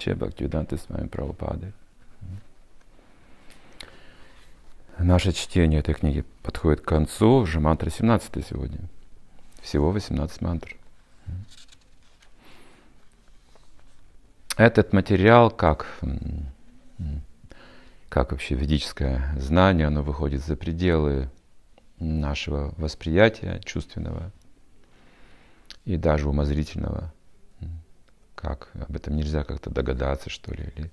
Шри с вами Прабхупады. Наше чтение этой книги подходит к концу. Уже мантра 17 сегодня. Всего 18 мантр. Этот материал, как, как вообще ведическое знание, оно выходит за пределы нашего восприятия чувственного и даже умозрительного – как? Об этом нельзя как-то догадаться, что ли, или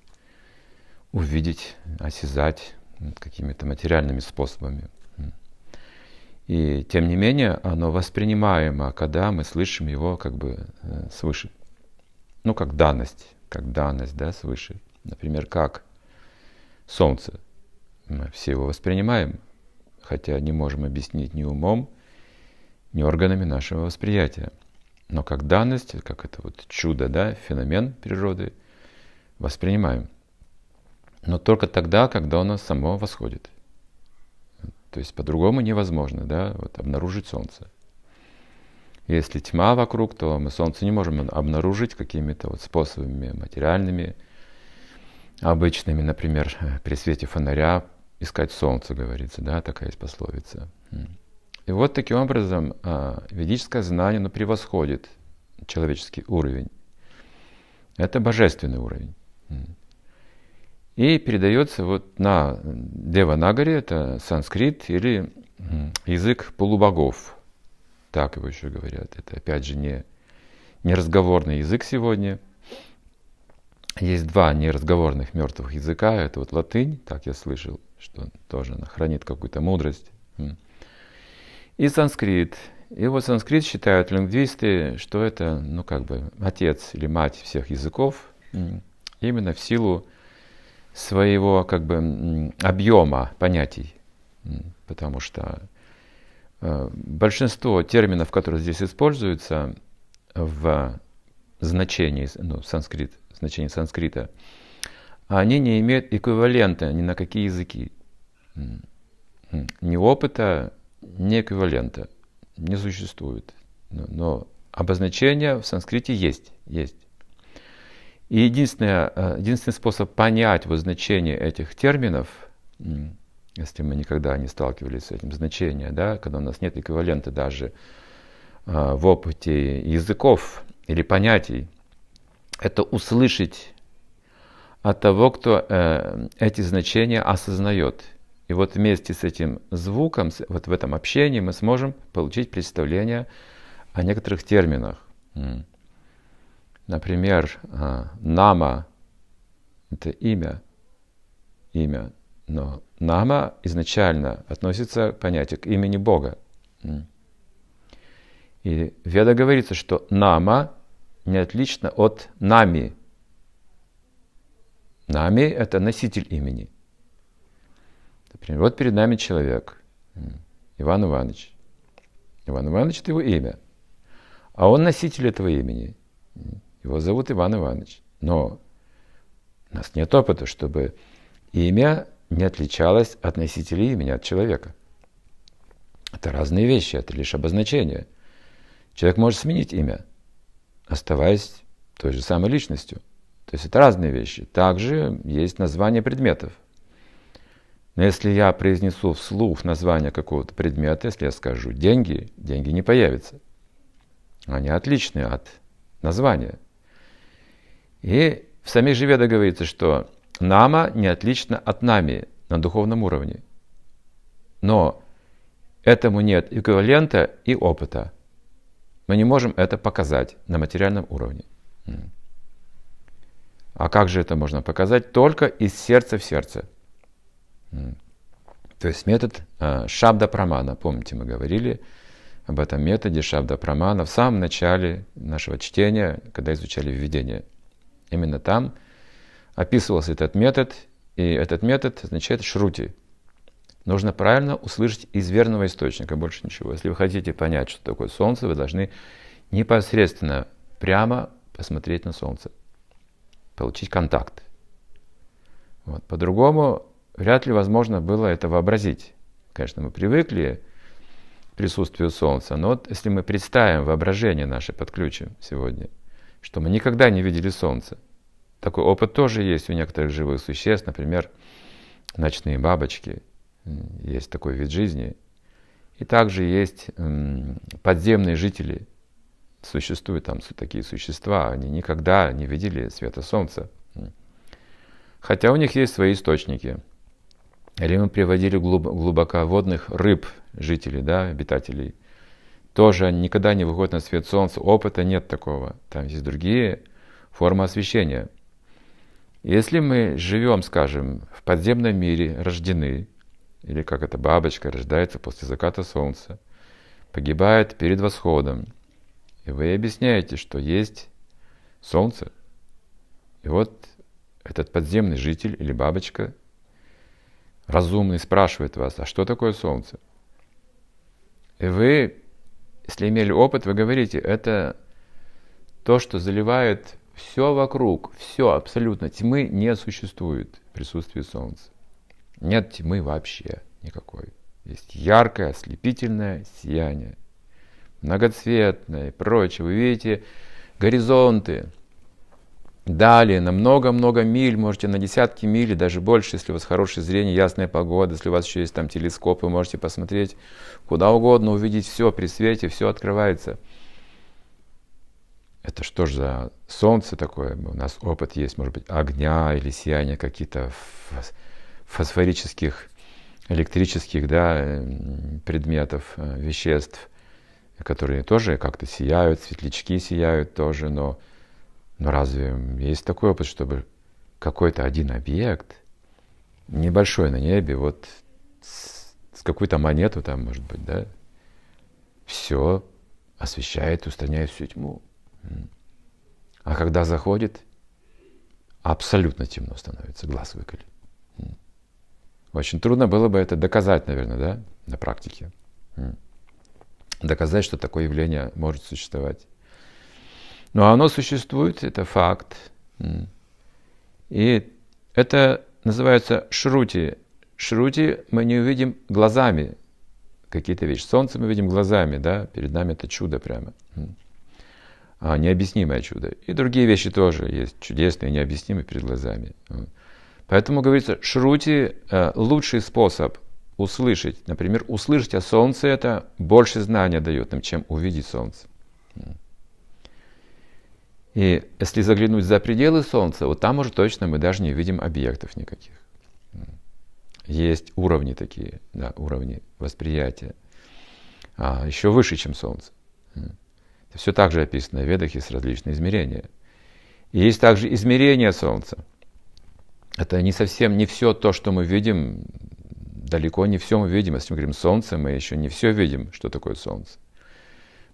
увидеть, осязать какими-то материальными способами. И тем не менее, оно воспринимаемо, а когда мы слышим его как бы э, свыше. Ну, как данность, как данность, да, свыше. Например, как солнце. Мы все его воспринимаем, хотя не можем объяснить ни умом, ни органами нашего восприятия но как данность, как это вот чудо, да, феномен природы воспринимаем. Но только тогда, когда оно само восходит. То есть по-другому невозможно да, вот, обнаружить Солнце. Если тьма вокруг, то мы Солнце не можем обнаружить какими-то вот способами материальными, обычными, например, при свете фонаря искать Солнце, говорится, да, такая есть пословица. И вот таким образом а, ведическое знание оно превосходит человеческий уровень. Это божественный уровень. И передается вот на Деванагаре, это санскрит или язык полубогов. Так его еще говорят. Это опять же не, не разговорный язык сегодня. Есть два неразговорных мертвых языка. Это вот латынь, так я слышал, что тоже она хранит какую-то мудрость. И санскрит. И вот санскрит считают лингвисты, что это, ну как бы, отец или мать всех языков, именно в силу своего как бы объема понятий, потому что э, большинство терминов, которые здесь используются в значении, ну, санскрит, значении санскрита, они не имеют эквивалента ни на какие языки. Ни опыта не эквивалента, не существует. Но обозначение в санскрите есть, есть. И единственный, э, единственный способ понять вот значение этих терминов, если мы никогда не сталкивались с этим значением, да, когда у нас нет эквивалента даже э, в опыте языков или понятий, это услышать от того, кто э, эти значения осознает – и вот вместе с этим звуком, вот в этом общении мы сможем получить представление о некоторых терминах. Например, а, нама – это имя, имя, но нама изначально относится к понятию к имени Бога. И Веда говорится, что нама не отлично от нами. Нами – это носитель имени – Например, вот перед нами человек, Иван Иванович. Иван Иванович – это его имя. А он носитель этого имени. Его зовут Иван Иванович. Но у нас нет опыта, чтобы имя не отличалось от носителя имени, от человека. Это разные вещи, это лишь обозначение. Человек может сменить имя, оставаясь той же самой личностью. То есть это разные вещи. Также есть название предметов – но если я произнесу вслух название какого-то предмета, если я скажу «деньги», деньги не появятся. Они отличны от названия. И в самих же Ведах говорится, что «нама» не отлично от «нами» на духовном уровне. Но этому нет эквивалента и опыта. Мы не можем это показать на материальном уровне. А как же это можно показать? Только из сердца в сердце – то есть метод а, шабда прамана. Помните, мы говорили об этом методе шабда прамана в самом начале нашего чтения, когда изучали введение. Именно там описывался этот метод, и этот метод означает шрути. Нужно правильно услышать из верного источника, больше ничего. Если вы хотите понять, что такое солнце, вы должны непосредственно прямо посмотреть на солнце, получить контакт. Вот. По-другому вряд ли возможно было это вообразить. Конечно, мы привыкли к присутствию Солнца, но вот если мы представим воображение наше, подключим сегодня, что мы никогда не видели Солнца, такой опыт тоже есть у некоторых живых существ, например, ночные бабочки, есть такой вид жизни. И также есть подземные жители, существуют там такие существа, они никогда не видели света Солнца, хотя у них есть свои источники – или мы приводили глубоководных рыб, жителей, да, обитателей. Тоже они никогда не выходят на свет солнца, опыта нет такого. Там есть другие формы освещения. Если мы живем, скажем, в подземном мире, рождены, или как эта бабочка рождается после заката солнца, погибает перед восходом, и вы объясняете, что есть солнце, и вот этот подземный житель или бабочка – разумный спрашивает вас, а что такое солнце? И вы, если имели опыт, вы говорите, это то, что заливает все вокруг, все абсолютно. Тьмы не существует в присутствии солнца. Нет тьмы вообще никакой. Есть яркое, ослепительное сияние, многоцветное и прочее. Вы видите горизонты, Далее, на много-много миль, можете на десятки миль, даже больше, если у вас хорошее зрение, ясная погода, если у вас еще есть там телескоп, вы можете посмотреть куда угодно, увидеть все при свете, все открывается. Это что же за солнце такое? У нас опыт есть, может быть, огня или сияния каких-то фосфорических, электрических да, предметов, э, веществ, которые тоже как-то сияют, светлячки сияют тоже, но но ну, разве есть такой опыт, чтобы какой-то один объект, небольшой на небе, вот с, с какую-то монету там, может быть, да, все освещает, устраняет всю тьму. А когда заходит, абсолютно темно становится, глаз выколи. Очень трудно было бы это доказать, наверное, да, на практике. Доказать, что такое явление может существовать. Но оно существует, это факт. И это называется шрути. Шрути мы не увидим глазами какие-то вещи. Солнце мы видим глазами, да, перед нами это чудо прямо. А, необъяснимое чудо. И другие вещи тоже есть чудесные, необъяснимые перед глазами. Поэтому говорится, шрути э, лучший способ услышать. Например, услышать о солнце это больше знания дает нам, чем увидеть солнце. И если заглянуть за пределы Солнца, вот там уже точно мы даже не видим объектов никаких. Есть уровни такие, да, уровни восприятия, а, еще выше, чем Солнце. Это все также описано в Ведах, есть различные измерения. И есть также измерения Солнца. Это не совсем не все то, что мы видим, далеко не все мы видим. Если мы говорим Солнце, мы еще не все видим, что такое Солнце.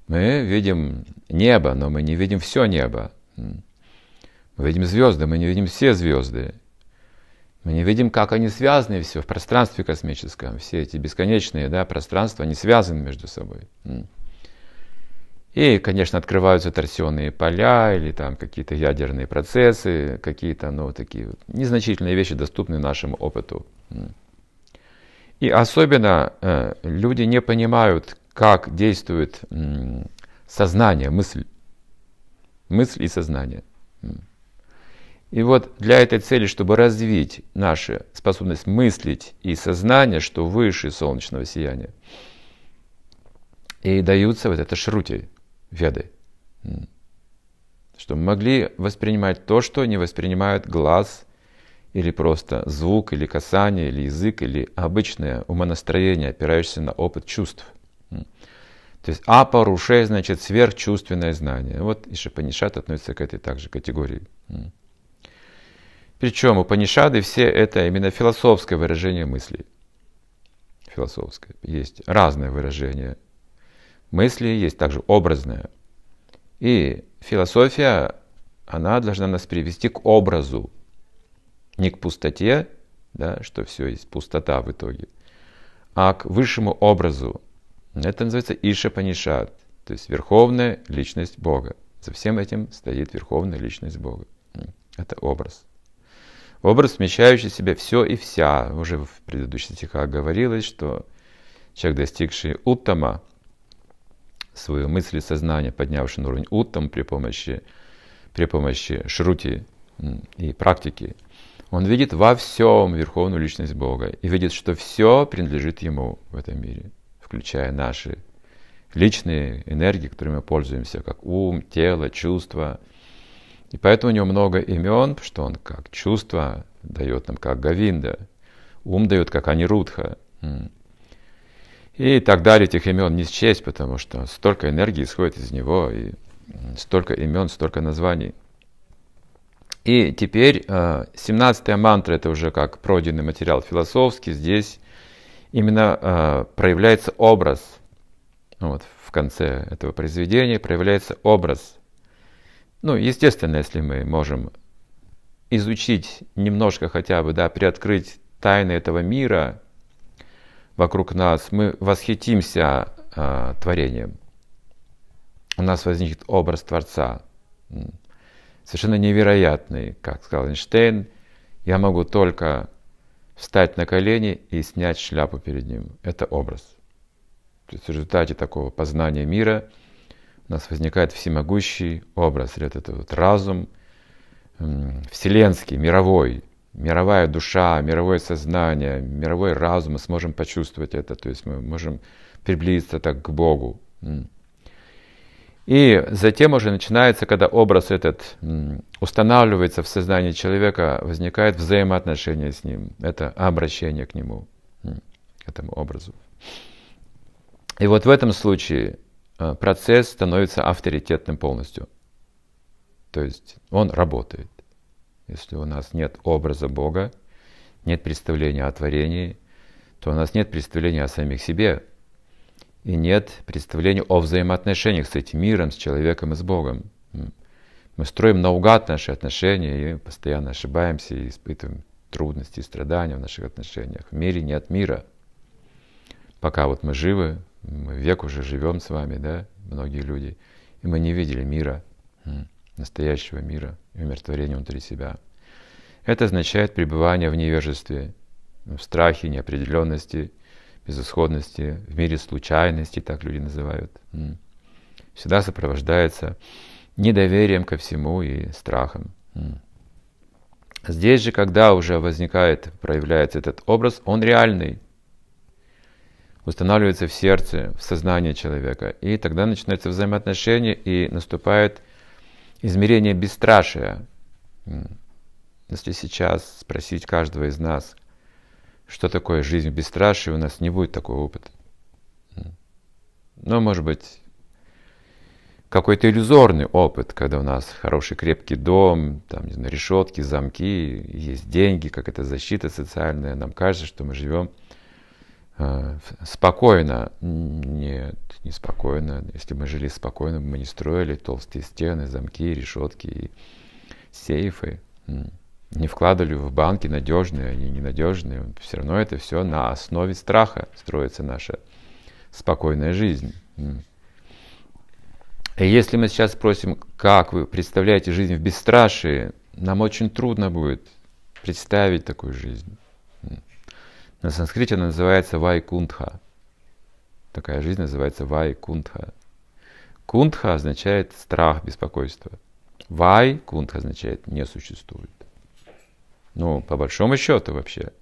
Мы видим небо, но мы не видим все небо. Мы видим звезды, мы не видим все звезды. Мы не видим, как они связаны все в пространстве космическом. Все эти бесконечные да, пространства, они связаны между собой. И, конечно, открываются торсионные поля или там какие-то ядерные процессы, какие-то, ну, такие вот незначительные вещи, доступны нашему опыту. И особенно э, люди не понимают, как действует сознание, мысль. Мысль и сознание. И вот для этой цели, чтобы развить нашу способность мыслить и сознание, что выше солнечного сияния, и даются вот это шрути, веды. Чтобы могли воспринимать то, что не воспринимают глаз, или просто звук, или касание, или язык, или обычное умонастроение, опирающееся на опыт чувств – то есть апаруше значит сверхчувственное знание. Вот и Шапанишат относится к этой также категории. Причем у Панишады все это именно философское выражение мыслей. Философское. Есть разное выражение мысли, есть также образное. И философия, она должна нас привести к образу, не к пустоте, да, что все есть пустота в итоге, а к высшему образу, это называется Иша Панишат, то есть верховная личность Бога. За всем этим стоит верховная личность Бога. Это образ. Образ, вмещающий в себя все и вся. Уже в предыдущих стихах говорилось, что человек, достигший уттама, свою мысль и сознание, поднявший на уровень уттам при помощи, при помощи шрути и практики, он видит во всем верховную личность Бога и видит, что все принадлежит ему в этом мире включая наши личные энергии, которыми мы пользуемся, как ум, тело, чувства. И поэтому у него много имен, что он как чувство дает нам как Гавинда, ум дает как Анирудха. И так далее этих имен не счесть, потому что столько энергии исходит из него, и столько имен, столько названий. И теперь 17 э, мантра, это уже как пройденный материал философский, здесь именно э, проявляется образ. Вот, в конце этого произведения проявляется образ. Ну, естественно, если мы можем изучить немножко хотя бы, да, приоткрыть тайны этого мира вокруг нас, мы восхитимся э, творением. У нас возникнет образ Творца. Совершенно невероятный, как сказал Эйнштейн, я могу только встать на колени и снять шляпу перед ним. Это образ. То есть в результате такого познания мира у нас возникает всемогущий образ, или этот вот разум вселенский, мировой, мировая душа, мировое сознание, мировой разум, мы сможем почувствовать это, то есть мы можем приблизиться так к Богу. И затем уже начинается, когда образ этот устанавливается в сознании человека, возникает взаимоотношение с ним. Это обращение к нему, к этому образу. И вот в этом случае а, процесс становится авторитетным полностью. То есть он работает. Если у нас нет образа Бога, нет представления о творении, то у нас нет представления о самих себе, и нет представления о взаимоотношениях с этим миром, с человеком и с Богом. Мы строим наугад наши отношения и постоянно ошибаемся и испытываем трудности и страдания в наших отношениях. В мире нет мира. Пока вот мы живы, мы век уже живем с вами, да, многие люди, и мы не видели мира, настоящего мира и умиротворения внутри себя. Это означает пребывание в невежестве, в страхе, неопределенности безысходности, в мире случайности, так люди называют, всегда сопровождается недоверием ко всему и страхом. Здесь же, когда уже возникает, проявляется этот образ, он реальный, устанавливается в сердце, в сознании человека. И тогда начинается взаимоотношение и наступает измерение бесстрашия. Если сейчас спросить каждого из нас, что такое жизнь в бесстрашии, у нас не будет такого опыта. Но, может быть, какой-то иллюзорный опыт, когда у нас хороший крепкий дом, там, не знаю, решетки, замки, есть деньги, как это защита социальная. Нам кажется, что мы живем э, спокойно. Нет, не спокойно. Если мы жили спокойно, мы не строили толстые стены, замки, решетки и сейфы не вкладывали в банки, надежные они, ненадежные. Все равно это все на основе страха строится наша спокойная жизнь. И если мы сейчас спросим, как вы представляете жизнь в бесстрашии, нам очень трудно будет представить такую жизнь. На санскрите она называется вайкунтха. Такая жизнь называется вайкунтха. Кунтха означает страх, беспокойство. Вай кунтха означает не существует. Ну, по большому счету вообще.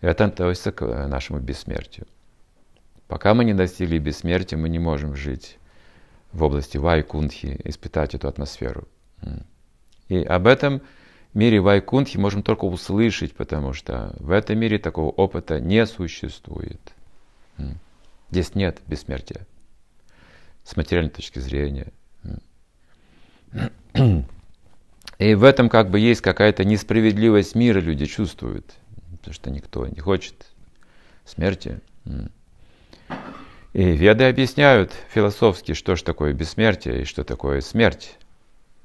Это относится к э, нашему бессмертию. Пока мы не достигли бессмертия, мы не можем жить в области Вайкунхи, испытать эту атмосферу. И об этом мире Вайкунхи можем только услышать, потому что в этом мире такого опыта не существует. Здесь нет бессмертия с материальной точки зрения. И в этом как бы есть какая-то несправедливость мира, люди чувствуют, потому что никто не хочет смерти. И веды объясняют философски, что же такое бессмертие и что такое смерть.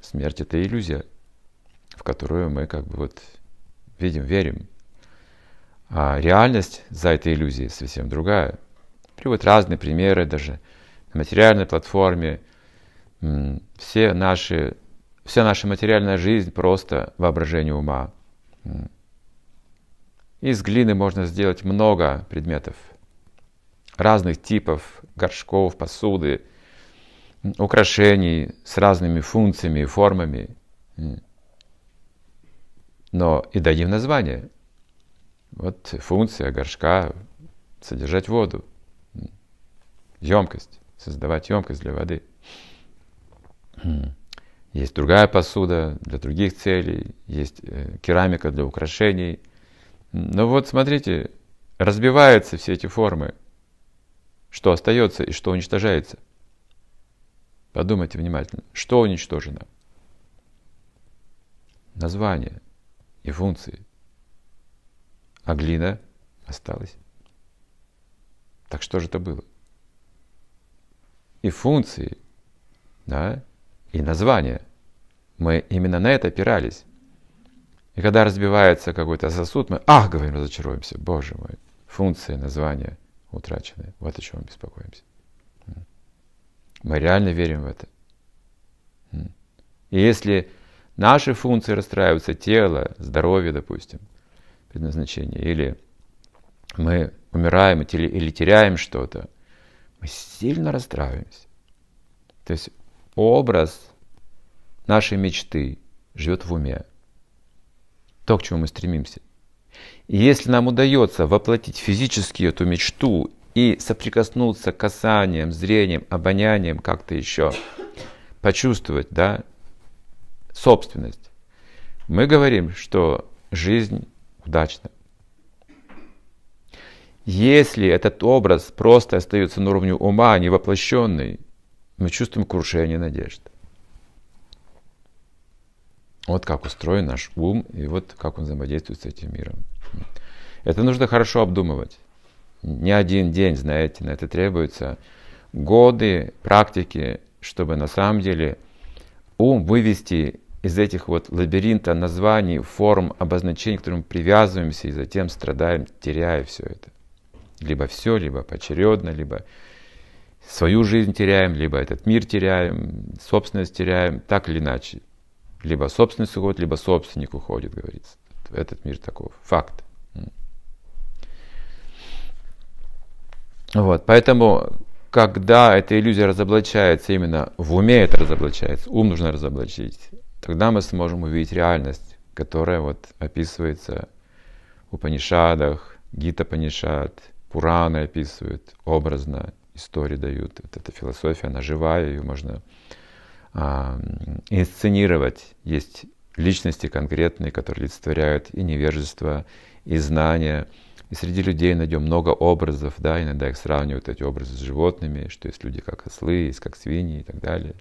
Смерть – это иллюзия, в которую мы как бы вот видим, верим. А реальность за этой иллюзией совсем другая. Приводят разные примеры даже на материальной платформе. Все наши вся наша материальная жизнь просто воображение ума. Из глины можно сделать много предметов, разных типов, горшков, посуды, украшений с разными функциями и формами. Но и дадим название. Вот функция горшка – содержать воду, емкость, создавать емкость для воды. Mm. Есть другая посуда для других целей, есть э, керамика для украшений. Но вот смотрите, разбиваются все эти формы, что остается и что уничтожается. Подумайте внимательно, что уничтожено? Название и функции. А глина осталась. Так что же это было? И функции, да, и название. Мы именно на это опирались. И когда разбивается какой-то сосуд, мы, ах, говорим, разочаруемся, боже мой, функции, названия утрачены. Вот о чем мы беспокоимся. Мы реально верим в это. И если наши функции расстраиваются, тело, здоровье, допустим, предназначение, или мы умираем или теряем что-то, мы сильно расстраиваемся. То есть образ нашей мечты живет в уме. То, к чему мы стремимся. И если нам удается воплотить физически эту мечту и соприкоснуться касанием, зрением, обонянием, как-то еще, почувствовать, да, собственность, мы говорим, что жизнь удачна. Если этот образ просто остается на уровне ума, а невоплощенный, мы чувствуем крушение надежд. Вот как устроен наш ум, и вот как он взаимодействует с этим миром. Это нужно хорошо обдумывать. Не один день, знаете, на это требуется годы практики, чтобы на самом деле ум вывести из этих вот лабиринта названий, форм, обозначений, к которым мы привязываемся и затем страдаем, теряя все это. Либо все, либо поочередно, либо свою жизнь теряем, либо этот мир теряем, собственность теряем, так или иначе. Либо собственность уходит, либо собственник уходит, говорится. Этот мир таков. Факт. Вот, поэтому, когда эта иллюзия разоблачается именно в уме, это разоблачается, ум нужно разоблачить, тогда мы сможем увидеть реальность, которая вот описывается в Панишадах, Гита Панишад, Пураны описывают образно, истории дают. Вот эта философия, она живая, ее можно а, инсценировать. Есть личности конкретные, которые олицетворяют и невежество, и знания. И среди людей найдем много образов, да, иногда их сравнивают эти образы с животными, что есть люди как ослы, есть как свиньи и так далее.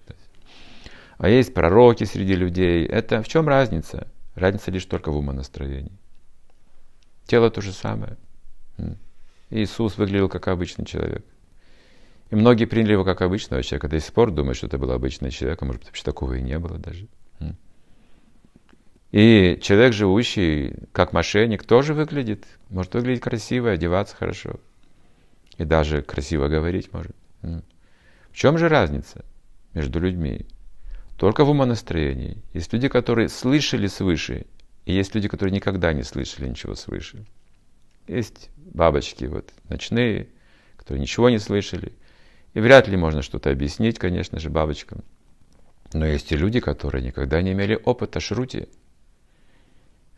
А есть пророки среди людей. Это в чем разница? Разница лишь только в умонастроении. Тело то же самое. Иисус выглядел как обычный человек. И многие приняли его как обычного человека. До сих пор думают, что это был обычный человек, а может быть, вообще такого и не было даже. И человек, живущий как мошенник, тоже выглядит, может выглядеть красиво, одеваться хорошо. И даже красиво говорить может. В чем же разница между людьми? Только в умонастроении. Есть люди, которые слышали свыше, и есть люди, которые никогда не слышали ничего свыше. Есть бабочки вот ночные, которые ничего не слышали – и вряд ли можно что-то объяснить, конечно же, бабочкам. Но есть и люди, которые никогда не имели опыта шрути,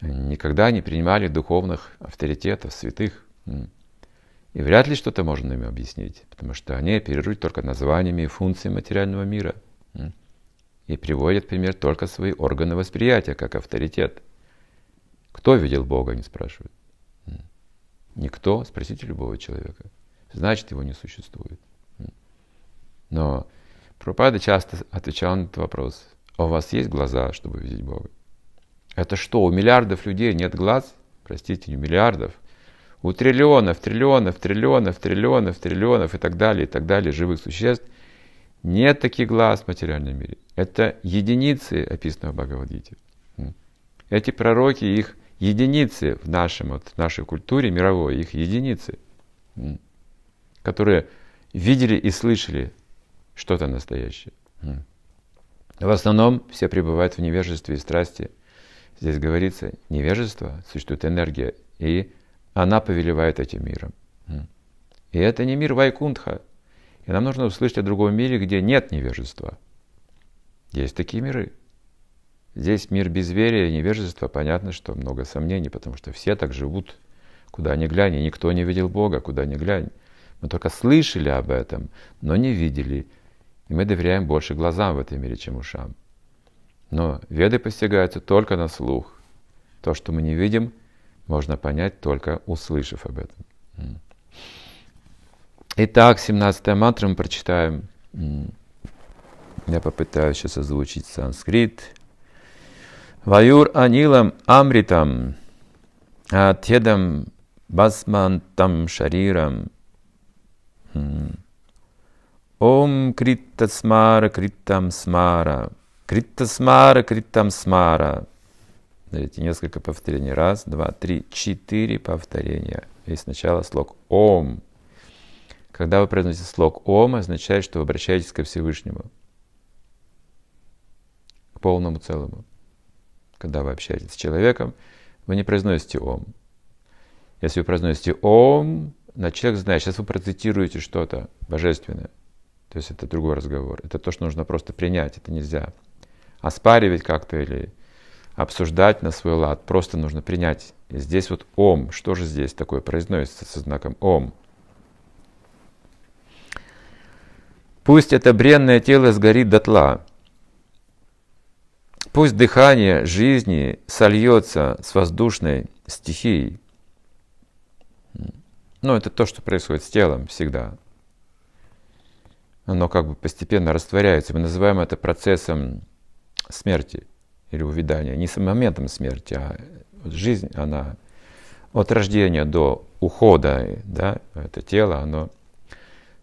никогда не принимали духовных авторитетов, святых. И вряд ли что-то можно им объяснить, потому что они оперируют только названиями и функциями материального мира. И приводят пример только свои органы восприятия, как авторитет. Кто видел Бога, они спрашивают. Никто, спросите любого человека. Значит, его не существует. Но Пропада часто отвечал на этот вопрос. А у вас есть глаза, чтобы видеть Бога? Это что, у миллиардов людей нет глаз? Простите, не миллиардов. У триллионов, триллионов, триллионов, триллионов, триллионов и так далее, и так далее живых существ нет таких глаз в материальном мире. Это единицы, описано в Бхагавадгите. Эти пророки, их единицы в, нашем, вот, в нашей культуре мировой, их единицы, которые видели и слышали что-то настоящее. В основном все пребывают в невежестве и страсти. Здесь говорится, невежество, существует энергия, и она повелевает этим миром. И это не мир Вайкунтха. И нам нужно услышать о другом мире, где нет невежества. Есть такие миры. Здесь мир безверия и невежества. Понятно, что много сомнений, потому что все так живут. Куда ни глянь, и никто не видел Бога, куда ни глянь. Мы только слышали об этом, но не видели и мы доверяем больше глазам в этом мире, чем ушам. Но веды постигаются только на слух. То, что мы не видим, можно понять только услышав об этом. Итак, 17 мантра мы прочитаем. Я попытаюсь сейчас озвучить санскрит. Ваюр анилам амритам, атедам басмантам шарирам. Ом Критта Смара Криттам Смара. Критта Смара Криттам Смара. Смотрите, несколько повторений. Раз, два, три, четыре повторения. И сначала слог Ом. Когда вы произносите слог Ом, означает, что вы обращаетесь ко Всевышнему. К полному целому. Когда вы общаетесь с человеком, вы не произносите Ом. Если вы произносите Ом, на человек знает, сейчас вы процитируете что-то божественное. То есть это другой разговор. Это то, что нужно просто принять, это нельзя оспаривать как-то или обсуждать на свой лад. Просто нужно принять. И здесь вот ом, что же здесь такое произносится со знаком ом? Пусть это бренное тело сгорит дотла. Пусть дыхание жизни сольется с воздушной стихией. Ну, это то, что происходит с телом всегда оно как бы постепенно растворяется. Мы называем это процессом смерти или увядания. Не с моментом смерти, а жизнь, она от рождения до ухода, да, это тело, оно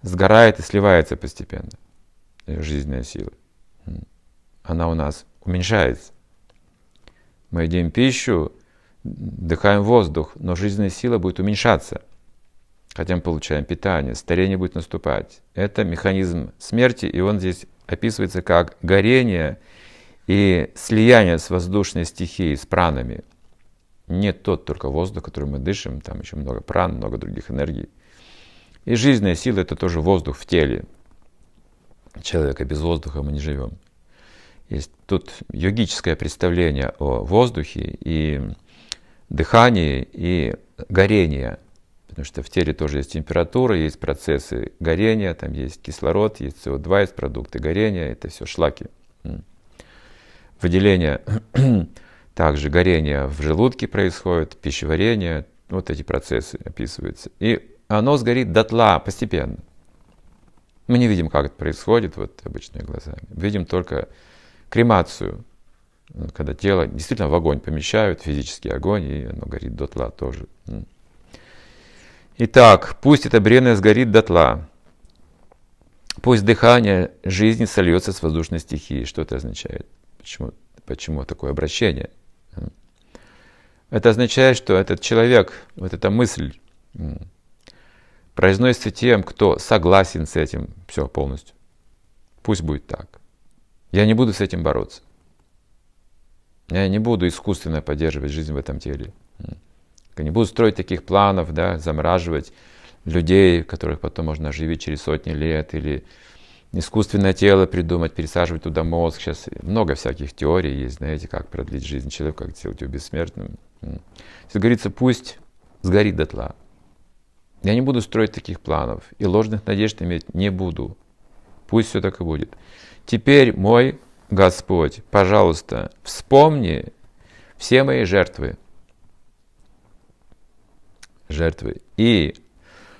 сгорает и сливается постепенно. жизненная сила. Она у нас уменьшается. Мы едим пищу, дыхаем воздух, но жизненная сила будет уменьшаться хотя мы получаем питание, старение будет наступать. Это механизм смерти, и он здесь описывается как горение и слияние с воздушной стихией, с пранами. Не тот только воздух, который мы дышим, там еще много пран, много других энергий. И жизненная сила – это тоже воздух в теле человека. Без воздуха мы не живем. Есть тут йогическое представление о воздухе и дыхании и горении – потому что в теле тоже есть температура, есть процессы горения, там есть кислород, есть СО2, есть продукты горения, это все шлаки. Выделение, также горение в желудке происходит, пищеварение, вот эти процессы описываются. И оно сгорит дотла постепенно. Мы не видим, как это происходит вот обычными глазами. Видим только кремацию, когда тело действительно в огонь помещают, физический огонь, и оно горит дотла тоже. Итак, пусть это бренное сгорит дотла. Пусть дыхание жизни сольется с воздушной стихией. Что это означает? Почему, почему такое обращение? Это означает, что этот человек, вот эта мысль, произносится тем, кто согласен с этим все полностью. Пусть будет так. Я не буду с этим бороться. Я не буду искусственно поддерживать жизнь в этом теле. Не будут строить таких планов, да, замораживать людей, которых потом можно оживить через сотни лет, или искусственное тело придумать, пересаживать туда мозг. Сейчас много всяких теорий есть, знаете, как продлить жизнь человека, как сделать его бессмертным. Все говорится, пусть сгорит дотла. Я не буду строить таких планов и ложных надежд иметь не буду. Пусть все так и будет. Теперь мой Господь, пожалуйста, вспомни все мои жертвы, жертвы. И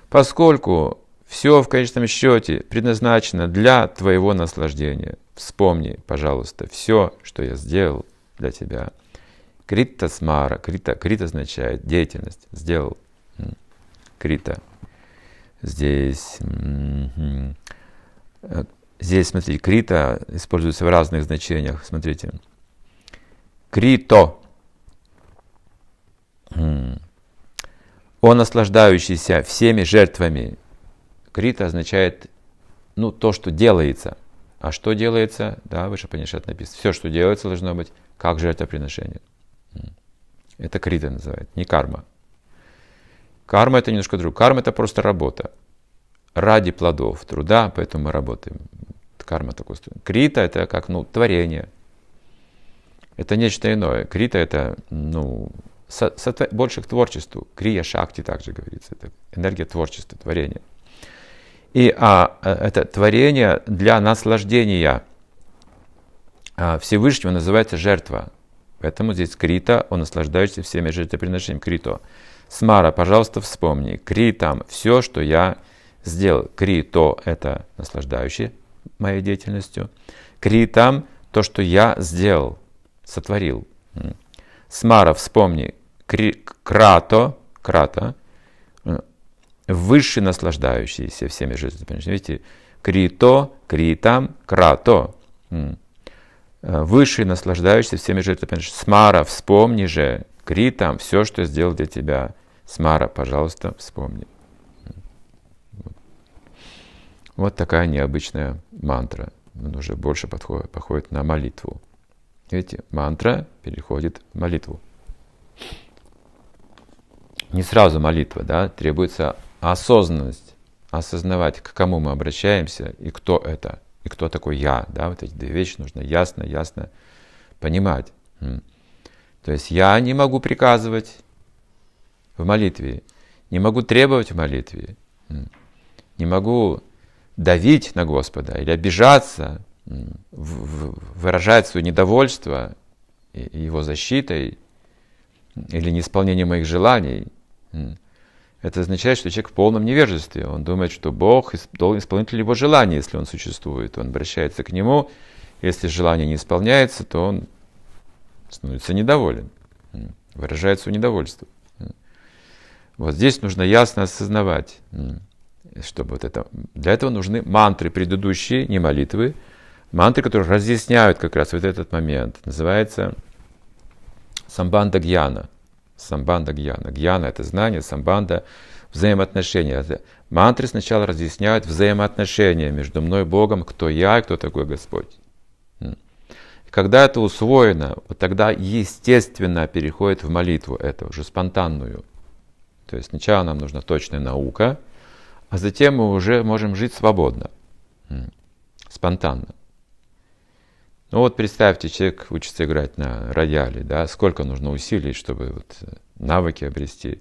поскольку все в конечном счете предназначено для твоего наслаждения, вспомни, пожалуйста, все, что я сделал для тебя. Крита смара, крита, крит означает деятельность, сделал крита. Здесь, м-м-м. э, здесь, смотрите, крита используется в разных значениях, смотрите. Крито. Он наслаждающийся всеми жертвами. Крита означает ну, то, что делается. А что делается? Да, выше Панишат написано. Все, что делается, должно быть как жертвоприношение. Это крита называют, не карма. Карма это немножко друг. Карма это просто работа. Ради плодов труда, поэтому мы работаем. Карма такой. Крита это как ну, творение. Это нечто иное. Крита это ну, со, со, больше к творчеству. Крия Шакти также говорится, это энергия творчества, творения. И а, э, это творение для наслаждения а, Всевышнего называется жертва. Поэтому здесь Крита, он наслаждающийся всеми жертвоприношениями. Крито. Смара, пожалуйста, вспомни. Критам все, что я сделал. Крито – это наслаждающий моей деятельностью. Критам – то, что я сделал, сотворил. Смара, вспомни крато, крато, э, высший наслаждающийся всеми жизнями. Видите, крито, критам, крато. Э, высший наслаждающийся всеми жертвоприношениями. Смара, вспомни же, критам, все, что сделал для тебя. Смара, пожалуйста, вспомни. Вот такая необычная мантра. Он уже больше подходит, походит на молитву. Видите, мантра переходит в молитву не сразу молитва, да, требуется осознанность, осознавать, к кому мы обращаемся и кто это, и кто такой я, да, вот эти две вещи нужно ясно, ясно понимать. То есть я не могу приказывать в молитве, не могу требовать в молитве, не могу давить на Господа или обижаться, выражать свое недовольство его защитой или неисполнением моих желаний – это означает, что человек в полном невежестве. Он думает, что Бог должен исполнитель его желания, если он существует. Он обращается к нему. Если желание не исполняется, то он становится недоволен. выражается свое недовольство. Вот здесь нужно ясно осознавать, чтобы вот это... Для этого нужны мантры предыдущие, не молитвы, мантры, которые разъясняют как раз вот этот момент. Называется самбанда гьяна – Самбанда Гьяна. Гьяна – это знание, самбанда – взаимоотношения. Мантры сначала разъясняют взаимоотношения между мной и Богом, кто я и кто такой Господь. Когда это усвоено, вот тогда естественно переходит в молитву это, уже спонтанную. То есть сначала нам нужна точная наука, а затем мы уже можем жить свободно, спонтанно. Ну вот представьте, человек учится играть на рояле, да, сколько нужно усилий, чтобы вот э, навыки обрести,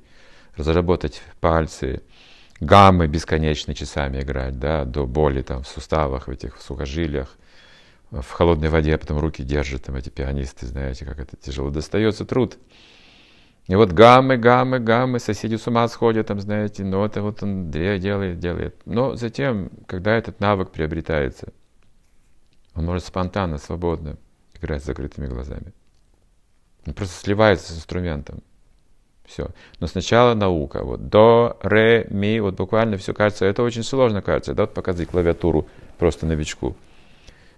разработать пальцы, гаммы бесконечно часами играть, да, до боли там в суставах, в этих в сухожилиях, в холодной воде, а потом руки держат там эти пианисты, знаете, как это тяжело достается, труд. И вот гаммы, гаммы, гаммы, соседи с ума сходят, там, знаете, ноты, вот он делает, делает. Но затем, когда этот навык приобретается, он может спонтанно, свободно играть с закрытыми глазами. Он просто сливается с инструментом. Все. Но сначала наука. Вот до, ре, ми, вот буквально все кажется. Это очень сложно кажется, да, вот показать клавиатуру просто новичку.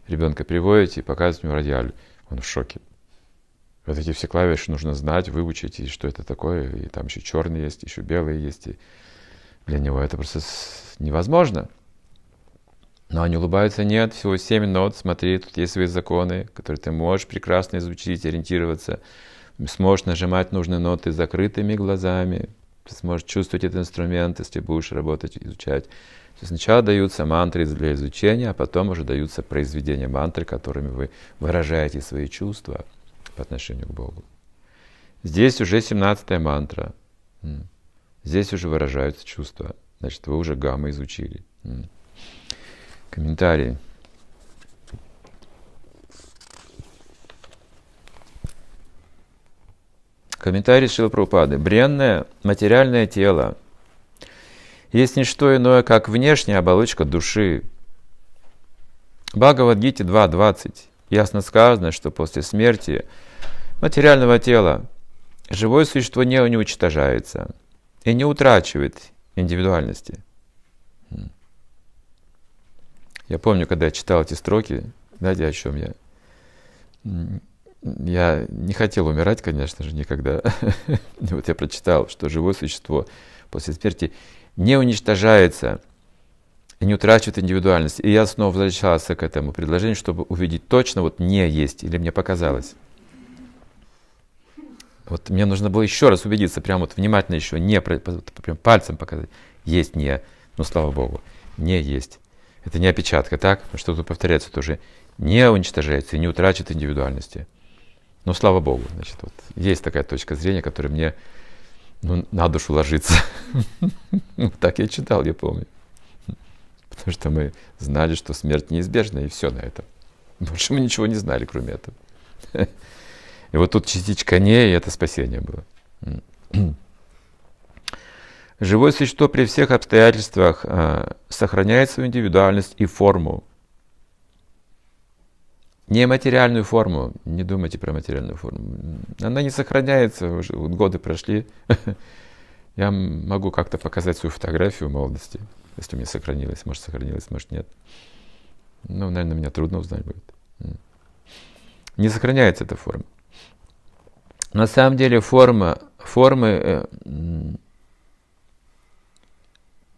Ребенка приводите и показываете ему радиаль. Он в шоке. Вот эти все клавиши нужно знать, выучить, и что это такое. И там еще черный есть, еще белый есть. И для него это просто невозможно. Но они улыбаются, нет, всего семь нот, смотри, тут есть свои законы, которые ты можешь прекрасно изучить, ориентироваться. Сможешь нажимать нужные ноты закрытыми глазами, ты сможешь чувствовать этот инструмент, если будешь работать, изучать. То есть сначала даются мантры для изучения, а потом уже даются произведения мантры, которыми вы выражаете свои чувства по отношению к Богу. Здесь уже 17 мантра. Здесь уже выражаются чувства. Значит, вы уже гаммы изучили комментарии. Комментарий Шилпрупады. Бренное материальное тело есть не что иное, как внешняя оболочка души. Бхагавадгите 2.20 ясно сказано, что после смерти материального тела живое существо не уничтожается и не утрачивает индивидуальности – я помню, когда я читал эти строки, знаете, о чем я? Я не хотел умирать, конечно же, никогда. вот я прочитал, что живое существо после смерти не уничтожается не утрачивает индивидуальность. И я снова возвращался к этому предложению, чтобы увидеть точно, вот не есть, или мне показалось. Вот мне нужно было еще раз убедиться, прям вот внимательно еще, не, прям пальцем показать. Есть не, ну слава Богу, не есть. Это не опечатка, так? что тут повторяется тоже. Не уничтожается не утрачивает индивидуальности. Но ну, слава богу, значит, вот есть такая точка зрения, которая мне ну, на душу ложится. Так я читал, я помню. Потому что мы знали, что смерть неизбежна, и все на этом. Больше мы ничего не знали, кроме этого. И вот тут частичка не, и это спасение было. Живое существо при всех обстоятельствах э, сохраняет свою индивидуальность и форму. Не материальную форму, не думайте про материальную форму. Она не сохраняется, уже вот годы прошли. Я могу как-то показать свою фотографию молодости, если у меня сохранилась, может сохранилась, может нет. Ну, наверное, меня трудно узнать будет. Не сохраняется эта форма. На самом деле форма, формы э,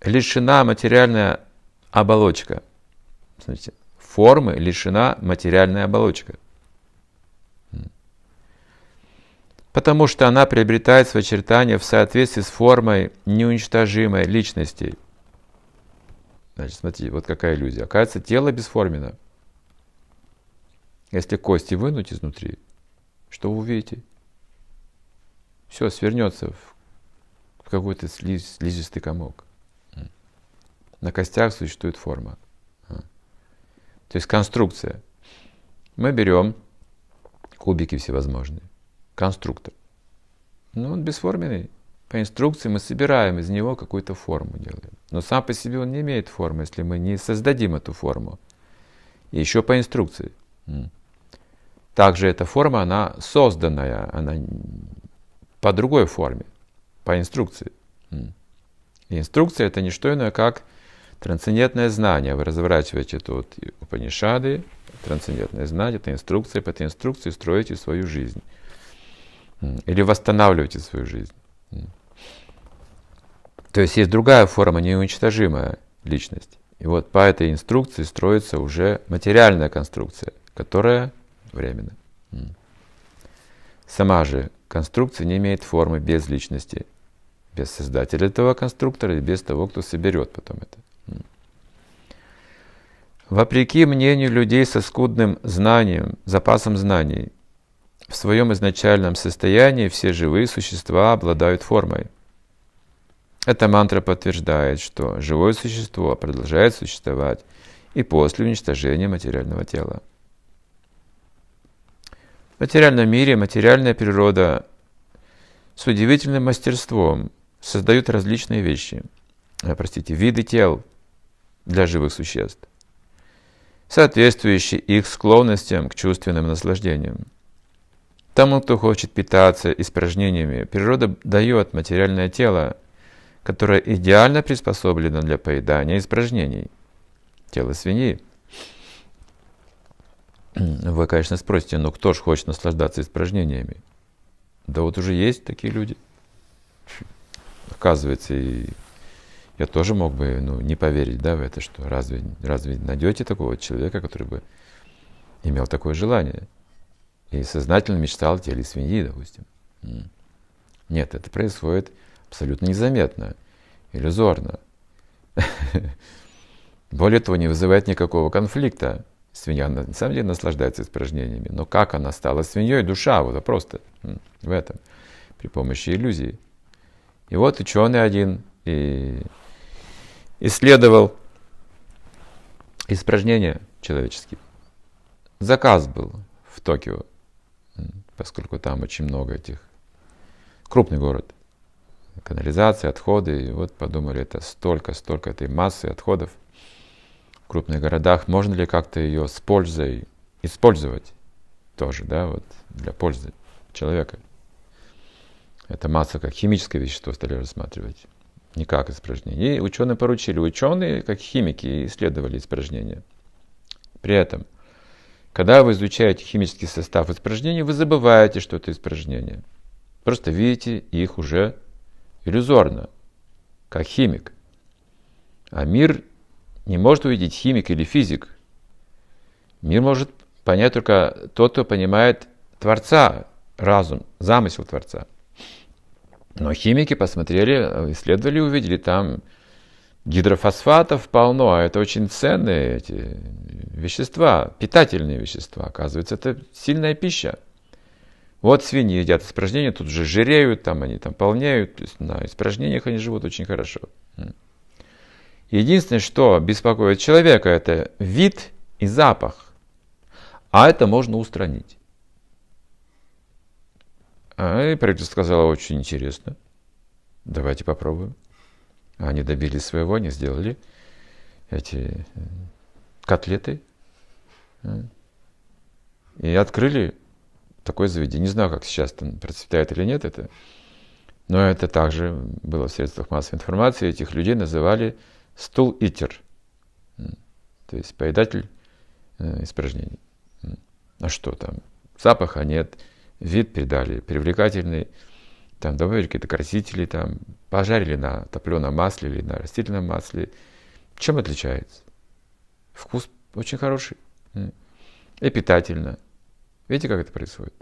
лишена материальная оболочка. Смотрите, формы лишена материальная оболочка. Потому что она приобретает свои очертания в соответствии с формой неуничтожимой личности. Значит, смотрите, вот какая иллюзия. Оказывается, тело бесформенно. Если кости вынуть изнутри, что вы увидите? Все свернется в какой-то слизистый комок на костях существует форма. А. То есть конструкция. Мы берем кубики всевозможные, конструктор. ну он бесформенный. По инструкции мы собираем из него какую-то форму делаем. Но сам по себе он не имеет формы, если мы не создадим эту форму. И еще по инструкции. Также эта форма, она созданная, она по другой форме, по инструкции. И инструкция это не что иное, как Трансцендентное знание, вы разворачиваете тут Упанишады, трансцендентное знание, это инструкция, по этой инструкции строите свою жизнь. Или восстанавливаете свою жизнь. То есть есть другая форма, неуничтожимая личность. И вот по этой инструкции строится уже материальная конструкция, которая временна. Сама же конструкция не имеет формы без личности, без создателя этого конструктора и без того, кто соберет потом это вопреки мнению людей со скудным знанием, запасом знаний. В своем изначальном состоянии все живые существа обладают формой. Эта мантра подтверждает, что живое существо продолжает существовать и после уничтожения материального тела. В материальном мире материальная природа с удивительным мастерством создают различные вещи, э, простите, виды тел для живых существ соответствующий их склонностям к чувственным наслаждениям. Тому, кто хочет питаться испражнениями, природа дает материальное тело, которое идеально приспособлено для поедания испражнений. Тело свиньи. Вы, конечно, спросите, ну кто же хочет наслаждаться испражнениями? Да вот уже есть такие люди. Оказывается, и я тоже мог бы ну, не поверить да, в это, что разве, разве найдете такого человека, который бы имел такое желание и сознательно мечтал о теле свиньи, допустим. Нет, это происходит абсолютно незаметно, иллюзорно. Более того, не вызывает никакого конфликта. Свинья на самом деле наслаждается испражнениями, но как она стала свиньей, душа, вот просто в этом, при помощи иллюзии. И вот ученый один, и исследовал испражнения человеческие. Заказ был в Токио, поскольку там очень много этих. Крупный город. Канализация, отходы. И вот подумали, это столько, столько этой массы отходов в крупных городах. Можно ли как-то ее с пользой использовать тоже, да, вот для пользы человека. Эта масса как химическое вещество стали рассматривать. Никак как И ученые поручили, ученые, как химики, исследовали испражнения. При этом, когда вы изучаете химический состав испражнений, вы забываете, что это испражнение. Просто видите их уже иллюзорно, как химик. А мир не может увидеть химик или физик. Мир может понять только тот, кто понимает Творца, разум, замысел Творца. Но химики посмотрели, исследовали, увидели там гидрофосфатов полно, а это очень ценные эти вещества, питательные вещества. Оказывается, это сильная пища. Вот свиньи едят испражнения, тут же жиреют, там они там полняют, то есть на испражнениях они живут очень хорошо. Единственное, что беспокоит человека, это вид и запах. А это можно устранить. А, и правительство сказало, очень интересно. Давайте попробуем. Они добились своего, они сделали эти э, котлеты. Э, и открыли такое заведение. Не знаю, как сейчас там процветает или нет это. Но это также было в средствах массовой информации. Этих людей называли стул-итер. То есть поедатель э, испражнений. А что там? Запаха нет, вид придали, привлекательный, там добавили какие-то красители, там пожарили на топленом масле или на растительном масле. Чем отличается? Вкус очень хороший и питательно. Видите, как это происходит?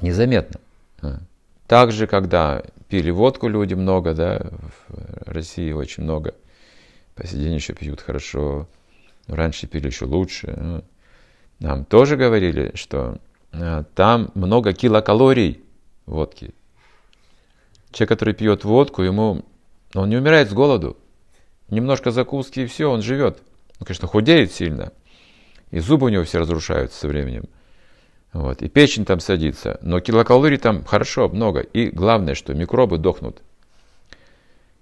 Незаметно. А. Также, когда пили водку люди много, да, в России очень много, по сей день еще пьют хорошо, раньше пили еще лучше. Нам тоже говорили, что Э, там много килокалорий водки. Человек, который пьет водку, ему ну, он не умирает с голоду. Немножко закуски и все, он живет. Он, конечно, худеет сильно. И зубы у него все разрушаются со временем. Вот. И печень там садится. Но килокалорий там хорошо, много. И главное, что микробы дохнут.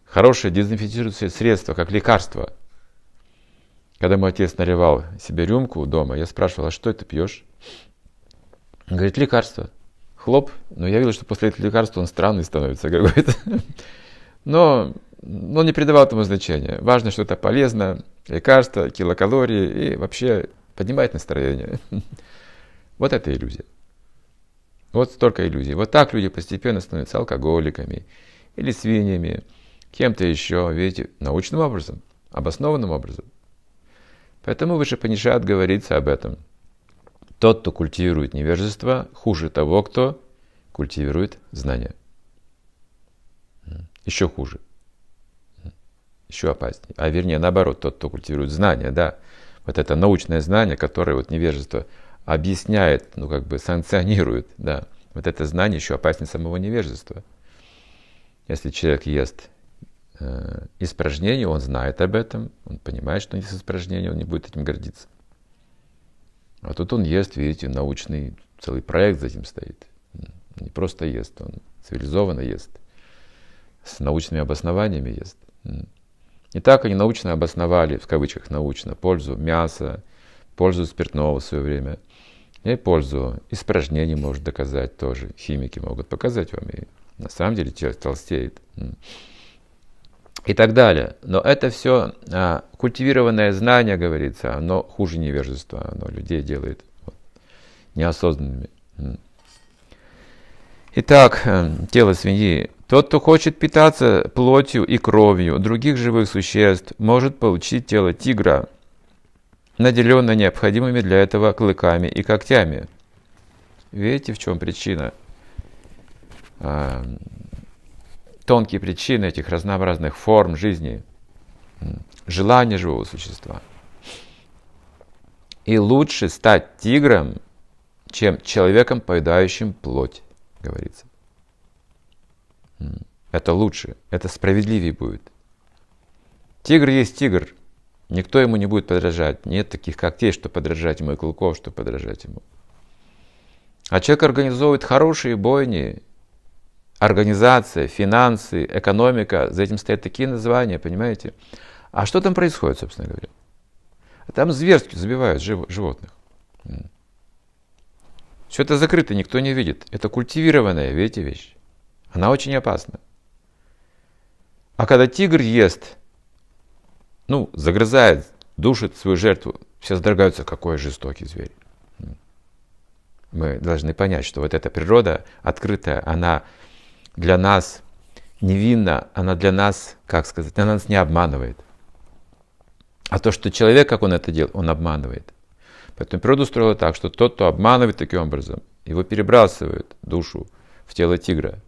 Хорошее дезинфицирующее средство, как лекарство. Когда мой отец наливал себе рюмку дома, я спрашивал, а что это пьешь? Говорит, лекарство. Хлоп. Но ну, я видел, что после этого лекарства он странный становится какой-то. Но он не придавал этому значения. Важно, что это полезно, лекарство, килокалории и вообще поднимает настроение. Вот это иллюзия. Вот столько иллюзий. Вот так люди постепенно становятся алкоголиками или свиньями, кем-то еще, видите, научным образом, обоснованным образом. Поэтому выше Панишат говорится об этом – тот, кто культивирует невежество, хуже того, кто культивирует знания. Еще хуже. Еще опаснее. А вернее, наоборот, тот, кто культивирует знания, да. Вот это научное знание, которое вот невежество объясняет, ну как бы санкционирует, да. Вот это знание еще опаснее самого невежества. Если человек ест э, испражнение, он знает об этом, он понимает, что он ест испражнение, он не будет этим гордиться. А тут он ест, видите, научный целый проект за этим стоит. Не просто ест, он цивилизованно ест. С научными обоснованиями ест. И так они научно обосновали, в кавычках научно, пользу мяса, пользу спиртного в свое время. И пользу испражнений может доказать тоже. Химики могут показать вам. И на самом деле человек толстеет и так далее. Но это все а, культивированное знание, говорится, оно хуже невежества, оно людей делает вот, неосознанными. Итак, э, тело свиньи. Тот, кто хочет питаться плотью и кровью других живых существ, может получить тело тигра, наделенное необходимыми для этого клыками и когтями. Видите, в чем причина? А, тонкие причины этих разнообразных форм жизни, желания живого существа. И лучше стать тигром, чем человеком, поедающим плоть, говорится. Это лучше, это справедливее будет. Тигр есть тигр. Никто ему не будет подражать. Нет таких когтей, что подражать ему, и клыков, что подражать ему. А человек организовывает хорошие бойни, организация, финансы, экономика, за этим стоят такие названия, понимаете? А что там происходит, собственно говоря? Там зверски забивают животных. Все это закрыто, никто не видит. Это культивированная, видите, вещь. Она очень опасна. А когда тигр ест, ну, загрызает, душит свою жертву, все сдрогаются, какой жестокий зверь. Мы должны понять, что вот эта природа открытая, она для нас невинна, она для нас, как сказать, она нас не обманывает. А то, что человек, как он это делает, он обманывает. Поэтому природа устроила так, что тот, кто обманывает таким образом, его перебрасывают душу в тело тигра.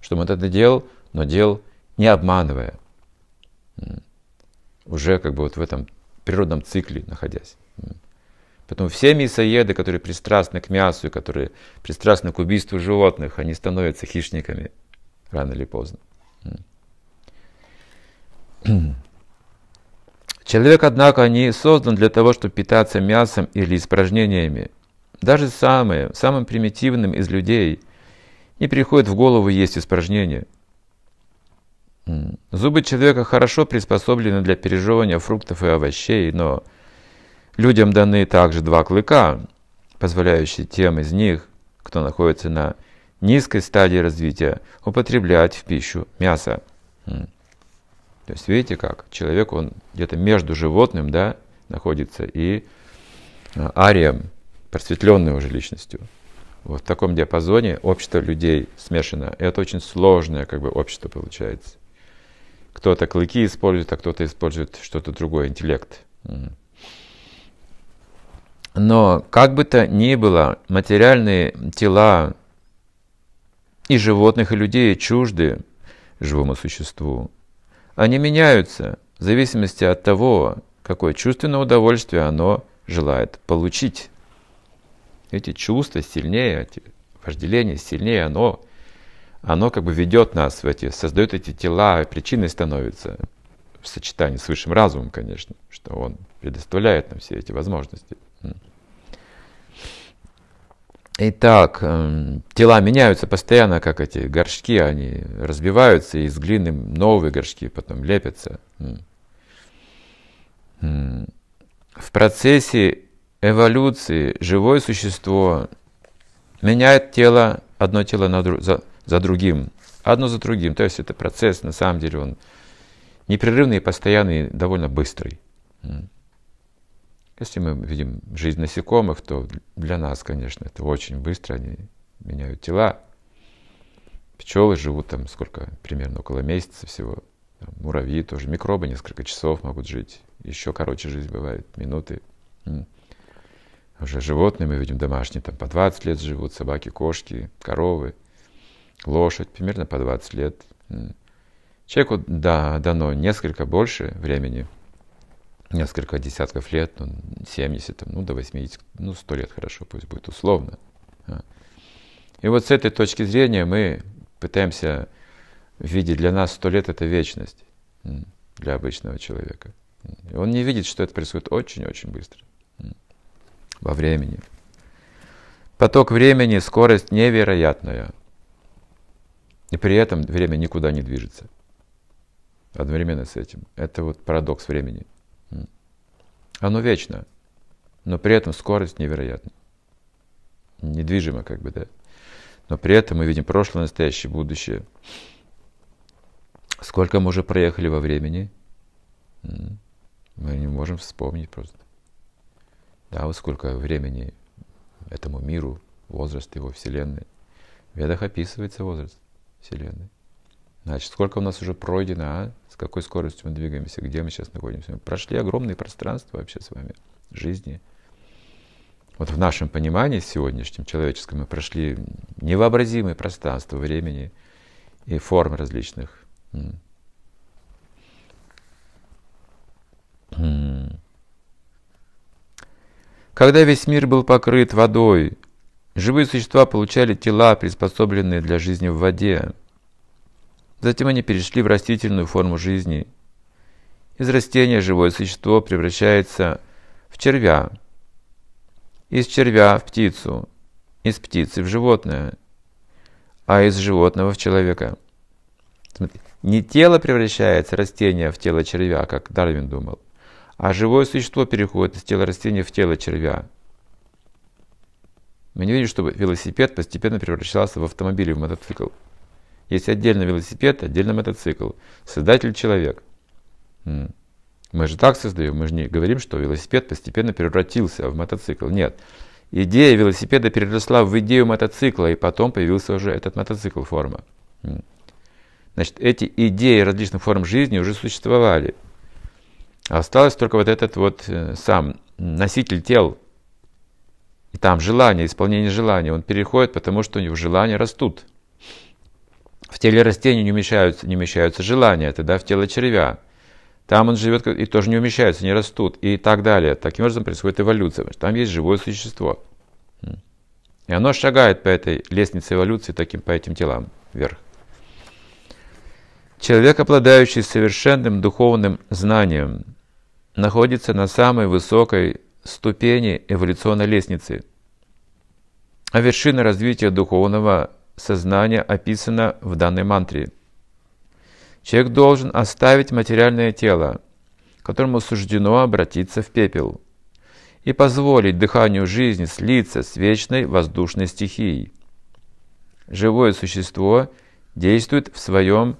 Чтобы он это делал, но делал не обманывая. Уже как бы вот в этом природном цикле находясь. Поэтому все мясоеды, которые пристрастны к мясу, которые пристрастны к убийству животных, они становятся хищниками рано или поздно. Человек, однако, не создан для того, чтобы питаться мясом или испражнениями. Даже самые, самым примитивным из людей не приходит в голову есть испражнения. Зубы человека хорошо приспособлены для пережевывания фруктов и овощей, но людям даны также два клыка, позволяющие тем из них, кто находится на низкой стадии развития употреблять в пищу мясо. То есть видите как, человек он где-то между животным да, находится и а, арием, просветленной уже личностью. Вот в таком диапазоне общество людей смешано. это очень сложное как бы, общество получается. Кто-то клыки использует, а кто-то использует что-то другое, интеллект. Но как бы то ни было, материальные тела, и животных, и людей чужды живому существу. Они меняются в зависимости от того, какое чувственное удовольствие оно желает получить. Эти чувства сильнее, эти вожделение сильнее, оно, оно как бы ведет нас в эти, создает эти тела, причиной становится в сочетании с высшим разумом, конечно, что он предоставляет нам все эти возможности. Итак, эм, тела меняются постоянно, как эти горшки, они разбиваются, и из глины новые горшки потом лепятся. В процессе эволюции живое существо меняет тело, одно тело на за, за другим, одно за другим. То есть это процесс, на самом деле, он непрерывный, постоянный, довольно быстрый. Если мы видим жизнь насекомых, то для нас, конечно, это очень быстро, они меняют тела. Пчелы живут там сколько, примерно около месяца всего. Там, муравьи тоже, микробы несколько часов могут жить. Еще короче жизнь бывает, минуты. Уже животные мы видим домашние, там по 20 лет живут, собаки, кошки, коровы, лошадь, примерно по 20 лет. Человеку да, дано несколько больше времени, несколько десятков лет, ну, 70, ну, до 80, ну, 100 лет хорошо, пусть будет условно. А. И вот с этой точки зрения мы пытаемся видеть, для нас 100 лет – это вечность для обычного человека. И он не видит, что это происходит очень-очень быстро во времени. Поток времени, скорость невероятная. И при этом время никуда не движется. Одновременно с этим. Это вот парадокс времени – оно вечно, но при этом скорость невероятна. Недвижимо как бы, да. Но при этом мы видим прошлое, настоящее, будущее. Сколько мы уже проехали во времени, мы не можем вспомнить просто. Да, вот сколько времени этому миру, возраст его Вселенной. В Ведах описывается возраст Вселенной. Значит, сколько у нас уже пройдено, а? с какой скоростью мы двигаемся, где мы сейчас находимся. Мы прошли огромные пространства вообще с вами, жизни. Вот в нашем понимании сегодняшнем, человеческом, мы прошли невообразимые пространства времени и форм различных. Когда весь мир был покрыт водой, живые существа получали тела, приспособленные для жизни в воде – Затем они перешли в растительную форму жизни. Из растения живое существо превращается в червя, из червя в птицу, из птицы в животное, а из животного в человека. Не тело превращается растение в тело червя, как Дарвин думал, а живое существо переходит из тела растения в тело червя. Мы не видим, чтобы велосипед постепенно превращался в автомобиль и в мотоцикл. Есть отдельно велосипед, отдельно мотоцикл. Создатель – человек. Мы же так создаем, мы же не говорим, что велосипед постепенно превратился в мотоцикл. Нет. Идея велосипеда переросла в идею мотоцикла, и потом появился уже этот мотоцикл форма. Значит, эти идеи различных форм жизни уже существовали. Осталось только вот этот вот э, сам носитель тел. И там желание, исполнение желания, он переходит, потому что у него желания растут. В теле растений не умещаются, не умещаются желания, тогда в тело червя. Там он живет и тоже не умещаются, не растут и так далее. Таким образом происходит эволюция. Там есть живое существо. И оно шагает по этой лестнице эволюции, таким, по этим телам вверх. Человек, обладающий совершенным духовным знанием, находится на самой высокой ступени эволюционной лестницы. А вершина развития духовного Сознание описано в данной мантре. Человек должен оставить материальное тело, которому суждено обратиться в пепел, и позволить дыханию жизни слиться с вечной воздушной стихией. Живое существо действует в своем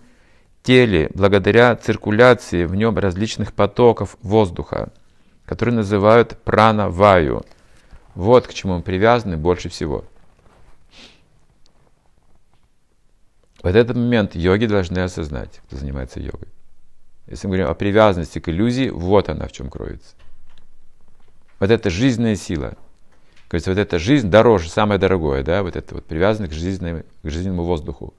теле благодаря циркуляции в нем различных потоков воздуха, которые называют прана-ваю. Вот к чему мы привязаны больше всего. Вот этот момент йоги должны осознать, кто занимается йогой. Если мы говорим о привязанности к иллюзии, вот она в чем кроется. Вот эта жизненная сила. То есть вот эта жизнь дороже, самое дорогое, да, вот это вот привязанность к жизненному, к жизненному воздуху.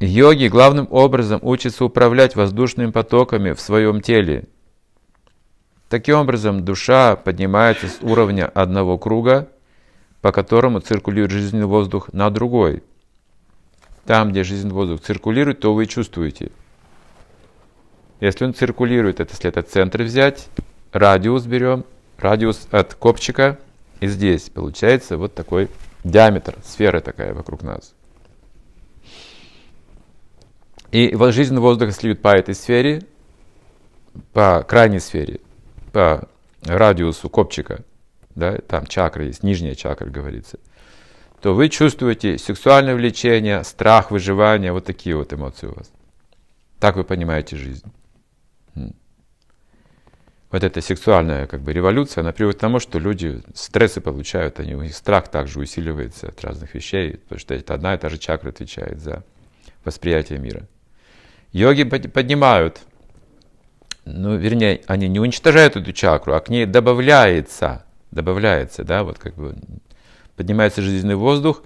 Йоги главным образом учатся управлять воздушными потоками в своем теле. Таким образом, душа поднимается с уровня одного круга по которому циркулирует жизненный воздух, на другой. Там, где жизненный воздух циркулирует, то вы чувствуете. Если он циркулирует, это если это центр взять, радиус берем, радиус от копчика, и здесь получается вот такой диаметр, сфера такая вокруг нас. И жизненный воздух следует по этой сфере, по крайней сфере, по радиусу копчика – да, там чакра есть, нижняя чакра говорится, то вы чувствуете сексуальное влечение, страх, выживания, вот такие вот эмоции у вас. Так вы понимаете жизнь. Вот эта сексуальная как бы революция, она приводит к тому, что люди стрессы получают, они, у них страх также усиливается от разных вещей, потому что это одна и та же чакра отвечает за восприятие мира. Йоги поднимают, ну, вернее, они не уничтожают эту чакру, а к ней добавляется добавляется, да, вот как бы поднимается жизненный воздух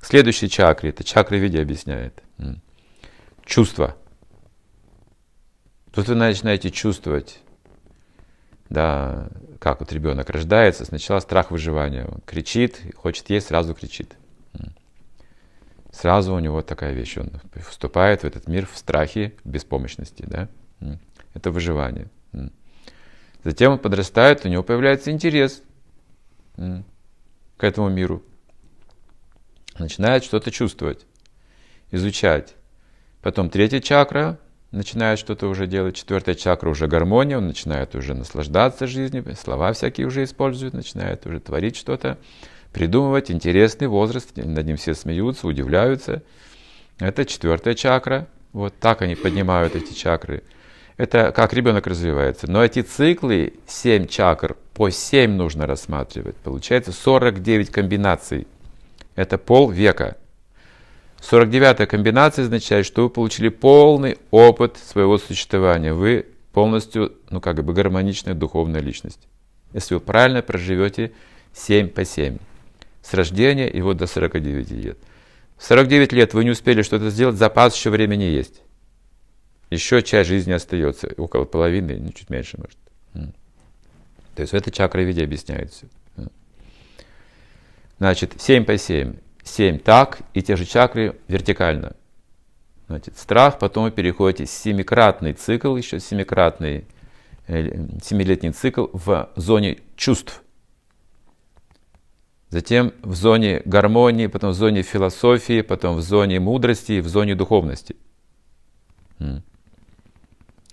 к следующей чакре, это чакра виде объясняет, чувство. Тут вы начинаете чувствовать, да, как вот ребенок рождается, сначала страх выживания, он кричит, хочет есть, сразу кричит. Сразу у него такая вещь, он вступает в этот мир в страхе, в беспомощности, да, это выживание. Затем он подрастает, у него появляется интерес – к этому миру. Начинает что-то чувствовать, изучать. Потом третья чакра начинает что-то уже делать, четвертая чакра уже гармония, он начинает уже наслаждаться жизнью, слова всякие уже использует, начинает уже творить что-то, придумывать, интересный возраст, над ним все смеются, удивляются. Это четвертая чакра, вот так они поднимают эти чакры. Это как ребенок развивается. Но эти циклы, 7 чакр, по 7 нужно рассматривать. Получается 49 комбинаций. Это полвека. 49-я комбинация означает, что вы получили полный опыт своего существования. Вы полностью, ну как бы, гармоничная духовная личность. Если вы правильно проживете 7 по 7. С рождения и вот до 49 лет. В 49 лет вы не успели что-то сделать, запас еще времени есть. Еще часть жизни остается, около половины, ну, чуть меньше, может. То есть это этой в виде объясняют все. Значит, 7 по 7. 7 так, и те же чакры вертикально. Значит, страх, потом вы переходите семикратный цикл, еще семикратный, э, семилетний цикл в зоне чувств. Затем в зоне гармонии, потом в зоне философии, потом в зоне мудрости в зоне духовности.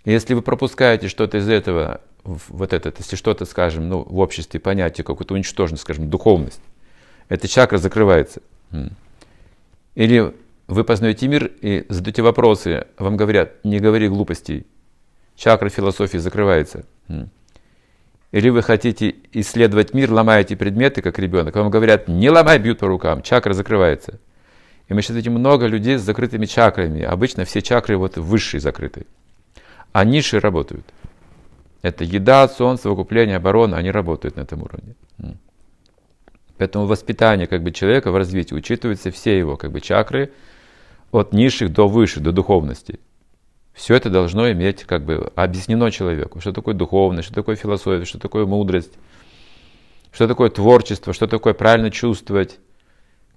Если вы пропускаете что-то из этого, вот этот, если что-то, скажем, ну, в обществе понятие какое-то уничтожено, скажем, духовность, эта чакра закрывается. Или вы познаете мир и задаете вопросы, вам говорят, не говори глупостей, чакра философии закрывается. Или вы хотите исследовать мир, ломаете предметы, как ребенок, вам говорят, не ломай, бьют по рукам, чакра закрывается. И мы сейчас видим много людей с закрытыми чакрами. Обычно все чакры вот высшие закрыты. А ниши работают. Это еда, сон, совокупление, оборона, они работают на этом уровне. Поэтому воспитание как бы, человека в развитии учитываются все его как бы, чакры, от низших до высших, до духовности. Все это должно иметь как бы объяснено человеку, что такое духовность, что такое философия, что такое мудрость, что такое творчество, что такое правильно чувствовать,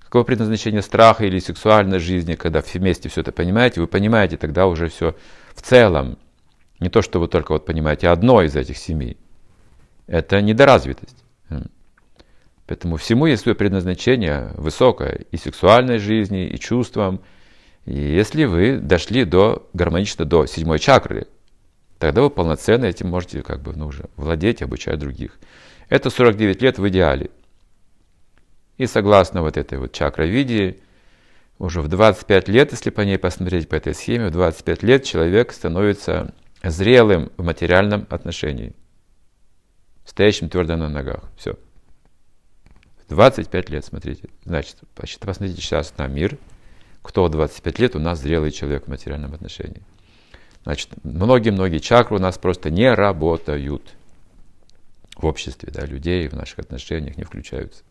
какое предназначение страха или сексуальной жизни, когда вместе все это понимаете, вы понимаете тогда уже все в целом, не то, что вы только вот понимаете одно из этих семи. Это недоразвитость. Поэтому всему есть свое предназначение высокое и сексуальной жизни, и чувствам. И если вы дошли до, гармонично до седьмой чакры, тогда вы полноценно этим можете как бы, ну, уже владеть, обучать других. Это 49 лет в идеале. И согласно вот этой вот чакровидии, уже в 25 лет, если по ней посмотреть по этой схеме, в 25 лет человек становится зрелым в материальном отношении, стоящим твердо на ногах. Все. 25 лет, смотрите. Значит, посмотрите сейчас на мир. Кто 25 лет, у нас зрелый человек в материальном отношении. Значит, многие-многие чакры у нас просто не работают в обществе, да, людей, в наших отношениях не включаются.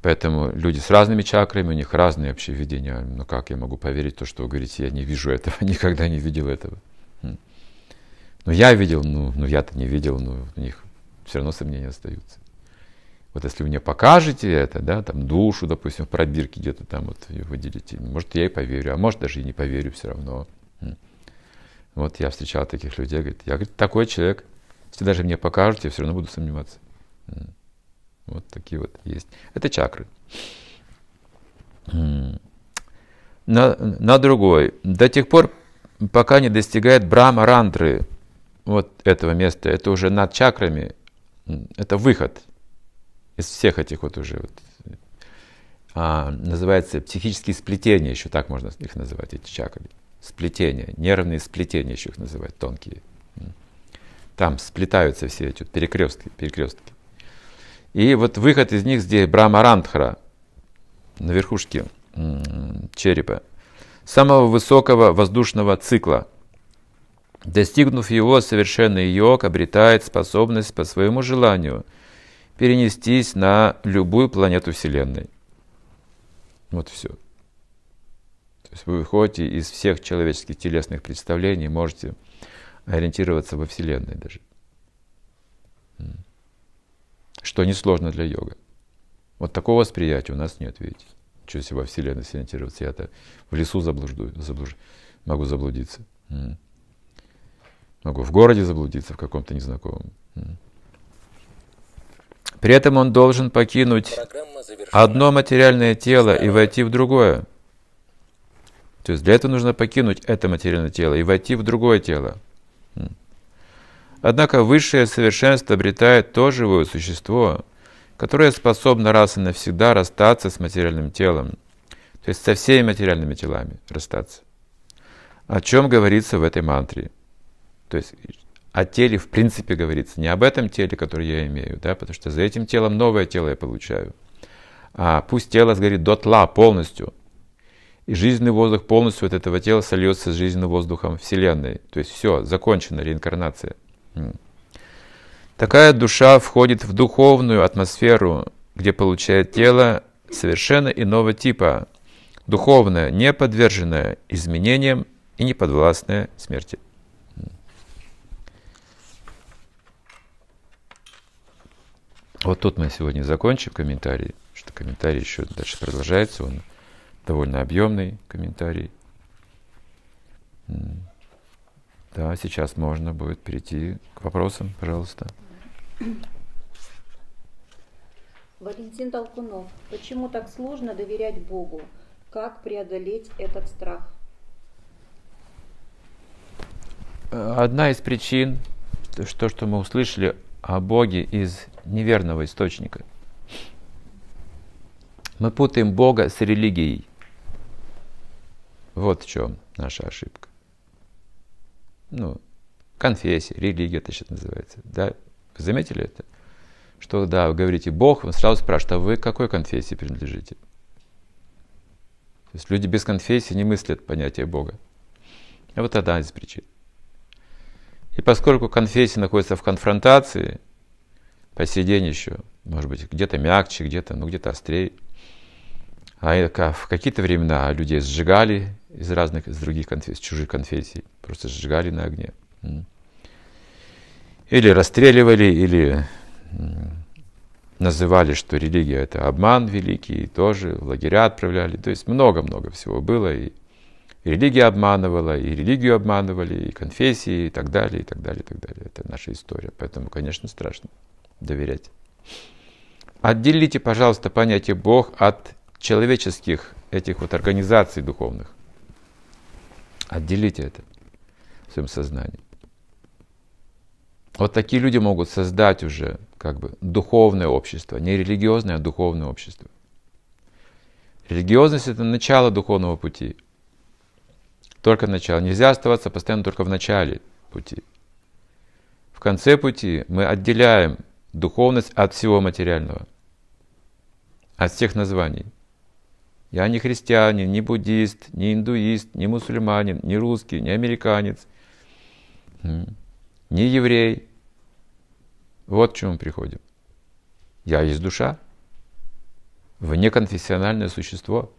Поэтому люди с разными чакрами, у них разные вообще видения. Ну как я могу поверить в то, что вы говорите, я не вижу этого, никогда не видел этого. Хм. Но ну, я видел, ну, ну я-то не видел, но ну, у них все равно сомнения остаются. Вот если вы мне покажете это, да, там душу, допустим, в пробирке где-то там вот выделите, может, я и поверю, а может, даже и не поверю все равно. Хм. Вот я встречал таких людей, говорит, я говорит, такой человек, если даже мне покажете, я все равно буду сомневаться. Вот такие вот есть. Это чакры. На, на другой. До тех пор, пока не достигает брама-рантры, вот этого места, это уже над чакрами, это выход из всех этих вот уже вот, а, называется психические сплетения, еще так можно их называть, эти чакры. Сплетения, нервные сплетения еще их называют, тонкие. Там сплетаются все эти перекрестки, перекрестки. И вот выход из них здесь Брахмарандхара на верхушке черепа, самого высокого воздушного цикла. Достигнув его, совершенный йог обретает способность по своему желанию перенестись на любую планету Вселенной. Вот все. То есть вы выходите из всех человеческих телесных представлений, можете ориентироваться во Вселенной даже что несложно для йога. Вот такого восприятия у нас нет, видите. Что себе во Вселенной сориентироваться? Я-то в лесу заблужду, заблуж... могу заблудиться. Mm. Могу в городе заблудиться, в каком-то незнакомом. Mm. При этом он должен покинуть одно материальное тело и войти в другое. То есть для этого нужно покинуть это материальное тело и войти в другое тело. Mm. Однако высшее совершенство обретает то живое существо, которое способно раз и навсегда расстаться с материальным телом, то есть со всеми материальными телами расстаться. О чем говорится в этой мантре? То есть о теле в принципе говорится, не об этом теле, которое я имею, да, потому что за этим телом новое тело я получаю. А пусть тело сгорит до тла полностью, и жизненный воздух полностью от этого тела сольется с жизненным воздухом Вселенной. То есть все, закончена реинкарнация – Такая душа входит в духовную атмосферу, где получает тело совершенно иного типа, духовное, не подверженное изменениям и не подвластное смерти. Вот тут мы сегодня закончим комментарий, что комментарий еще дальше продолжается, он довольно объемный комментарий. Да, сейчас можно будет перейти к вопросам, пожалуйста. Валентин Толкунов. Почему так сложно доверять Богу? Как преодолеть этот страх? Одна из причин, то, что мы услышали о Боге из неверного источника. Мы путаем Бога с религией. Вот в чем наша ошибка ну, конфессия, религия это сейчас называется. Да? Вы заметили это? Что да, вы говорите Бог, он сразу спрашивает, а вы какой конфессии принадлежите? То есть люди без конфессии не мыслят понятие Бога. А вот одна из причин. И поскольку конфессия находится в конфронтации, по сей день еще, может быть, где-то мягче, где-то, ну, где-то острее, а, а в какие-то времена людей сжигали из разных, из других конфессий, чужих конфессий, просто сжигали на огне. Или расстреливали, или называли, что религия – это обман великий, и тоже в лагеря отправляли. То есть много-много всего было, и религия обманывала, и религию обманывали, и конфессии, и так далее, и так далее, и так далее. Это наша история, поэтому, конечно, страшно доверять. Отделите, пожалуйста, понятие «Бог» от человеческих этих вот организаций духовных. Отделите это в своем сознании. Вот такие люди могут создать уже как бы духовное общество, не религиозное, а духовное общество. Религиозность – это начало духовного пути. Только начало. Нельзя оставаться постоянно только в начале пути. В конце пути мы отделяем духовность от всего материального, от всех названий – я не христианин, не буддист, не индуист, не мусульманин, не русский, не американец, не еврей. Вот к чему мы приходим. Я есть душа, внеконфессиональное существо.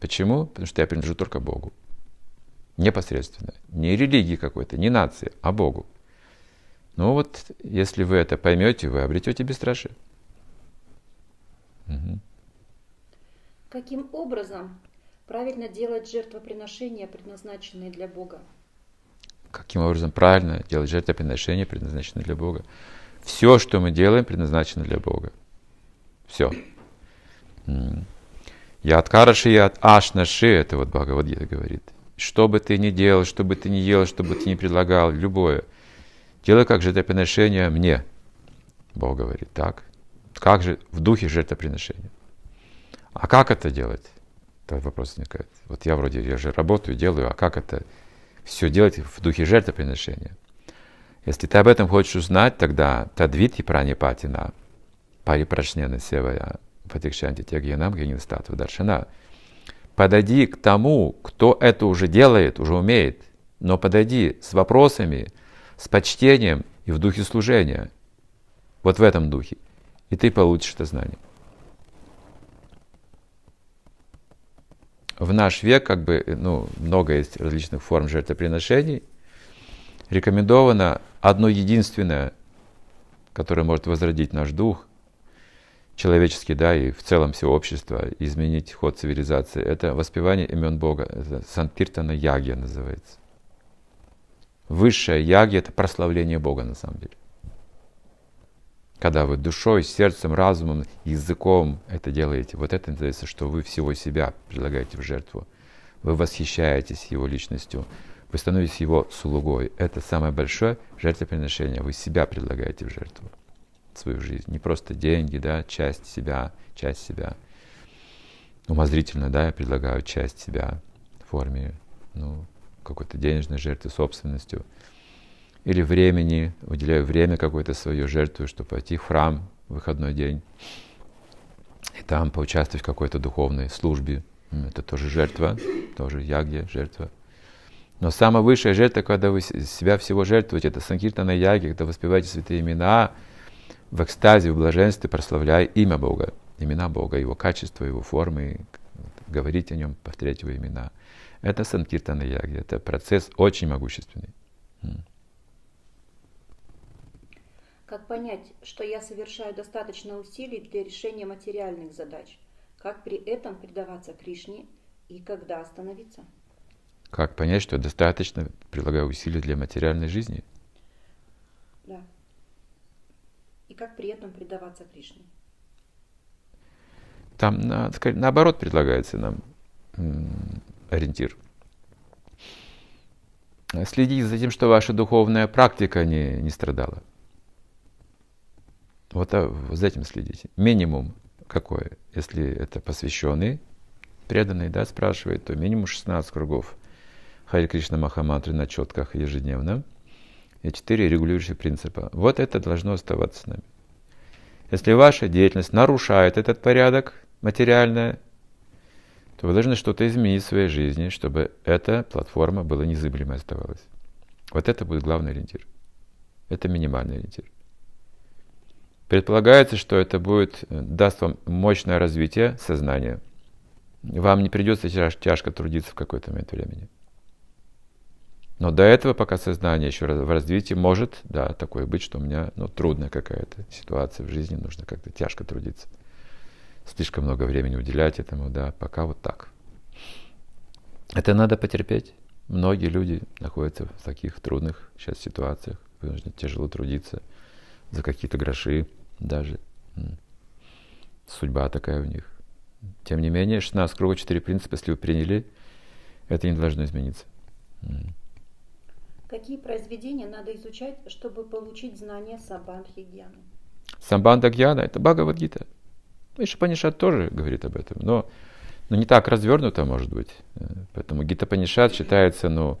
Почему? Потому что я принадлежу только Богу. Непосредственно. Не религии какой-то, не нации, а Богу. Ну вот, если вы это поймете, вы обретете бесстрашие. Угу. Каким образом правильно делать жертвоприношения, предназначенные для Бога? Каким образом правильно делать жертвоприношения, предназначенные для Бога? Все, что мы делаем, предназначено для Бога. Все. Я от караши, я от ашнаши, это вот Бхагавадгита говорит. Что бы ты ни делал, что бы ты ни ел, что бы ты ни предлагал, любое. Делай как жертвоприношение мне. Бог говорит, так? Как же в духе жертвоприношения? А как это делать? Такой вопрос возникает. Вот я вроде, я же работаю, делаю, а как это все делать в духе жертвоприношения? Если ты об этом хочешь узнать, тогда тадвити пранипатина, парипрашняна севая, патикшанти тягьянам генистатва даршина. Подойди к тому, кто это уже делает, уже умеет, но подойди с вопросами, с почтением и в духе служения. Вот в этом духе. И ты получишь это знание. в наш век как бы, ну, много есть различных форм жертвоприношений. Рекомендовано одно единственное, которое может возродить наш дух, человеческий, да, и в целом все общество, изменить ход цивилизации. Это воспевание имен Бога. Это Санкиртана Ягья называется. Высшая ягья – это прославление Бога на самом деле когда вы душой, сердцем, разумом, языком это делаете, вот это называется, что вы всего себя предлагаете в жертву. Вы восхищаетесь его личностью, вы становитесь его слугой. Это самое большое жертвоприношение. Вы себя предлагаете в жертву, свою жизнь. Не просто деньги, да, часть себя, часть себя. Умозрительно, да, я предлагаю часть себя в форме, ну, какой-то денежной жертвы, собственностью – или времени, уделяю время какое-то свое, жертвую, чтобы пойти в храм в выходной день и там поучаствовать в какой-то духовной службе. Это тоже жертва, тоже ягья, жертва. Но самая высшая жертва, когда вы себя всего жертвуете, это санкиртана яги, когда воспеваете святые имена, в экстазе, в блаженстве прославляя имя Бога, имена Бога, его качество, его формы, говорить о нем, повторять его имена. Это санкиртана яги, это процесс очень могущественный. Как понять, что я совершаю достаточно усилий для решения материальных задач? Как при этом предаваться Кришне и когда остановиться? Как понять, что я достаточно прилагаю усилий для материальной жизни? Да. И как при этом предаваться Кришне? Там, на, сказать, наоборот, предлагается нам ориентир. Следите за тем, что ваша духовная практика не, не страдала. Вот а за этим следите. Минимум какой? Если это посвященный, преданный, да, спрашивает, то минимум 16 кругов Хари Кришна Махамантры на четках ежедневно и 4 регулирующих принципа. Вот это должно оставаться с нами. Если ваша деятельность нарушает этот порядок материальное, то вы должны что-то изменить в своей жизни, чтобы эта платформа была незыблемой оставалась. Вот это будет главный ориентир. Это минимальный ориентир. Предполагается, что это будет, э, даст вам мощное развитие сознания. Вам не придется тяжко трудиться в какой-то момент времени. Но до этого, пока сознание еще в развитии, может, да, такое быть, что у меня ну, трудная какая-то ситуация в жизни, нужно как-то тяжко трудиться. Слишком много времени уделять этому, да, пока вот так. Это надо потерпеть. Многие люди находятся в таких трудных сейчас ситуациях, вынуждены тяжело трудиться за какие-то гроши, даже. Судьба такая у них. Тем не менее, 16 кругов, 4 принципа, если вы приняли, это не должно измениться. Какие произведения надо изучать, чтобы получить знания Самбандхи Гьяны? Самбанда Гьяна – это Бхагавадгита. Ну, И Шапанишат тоже говорит об этом, но, но не так развернуто, может быть. Э, поэтому Гита Панишат считается ну,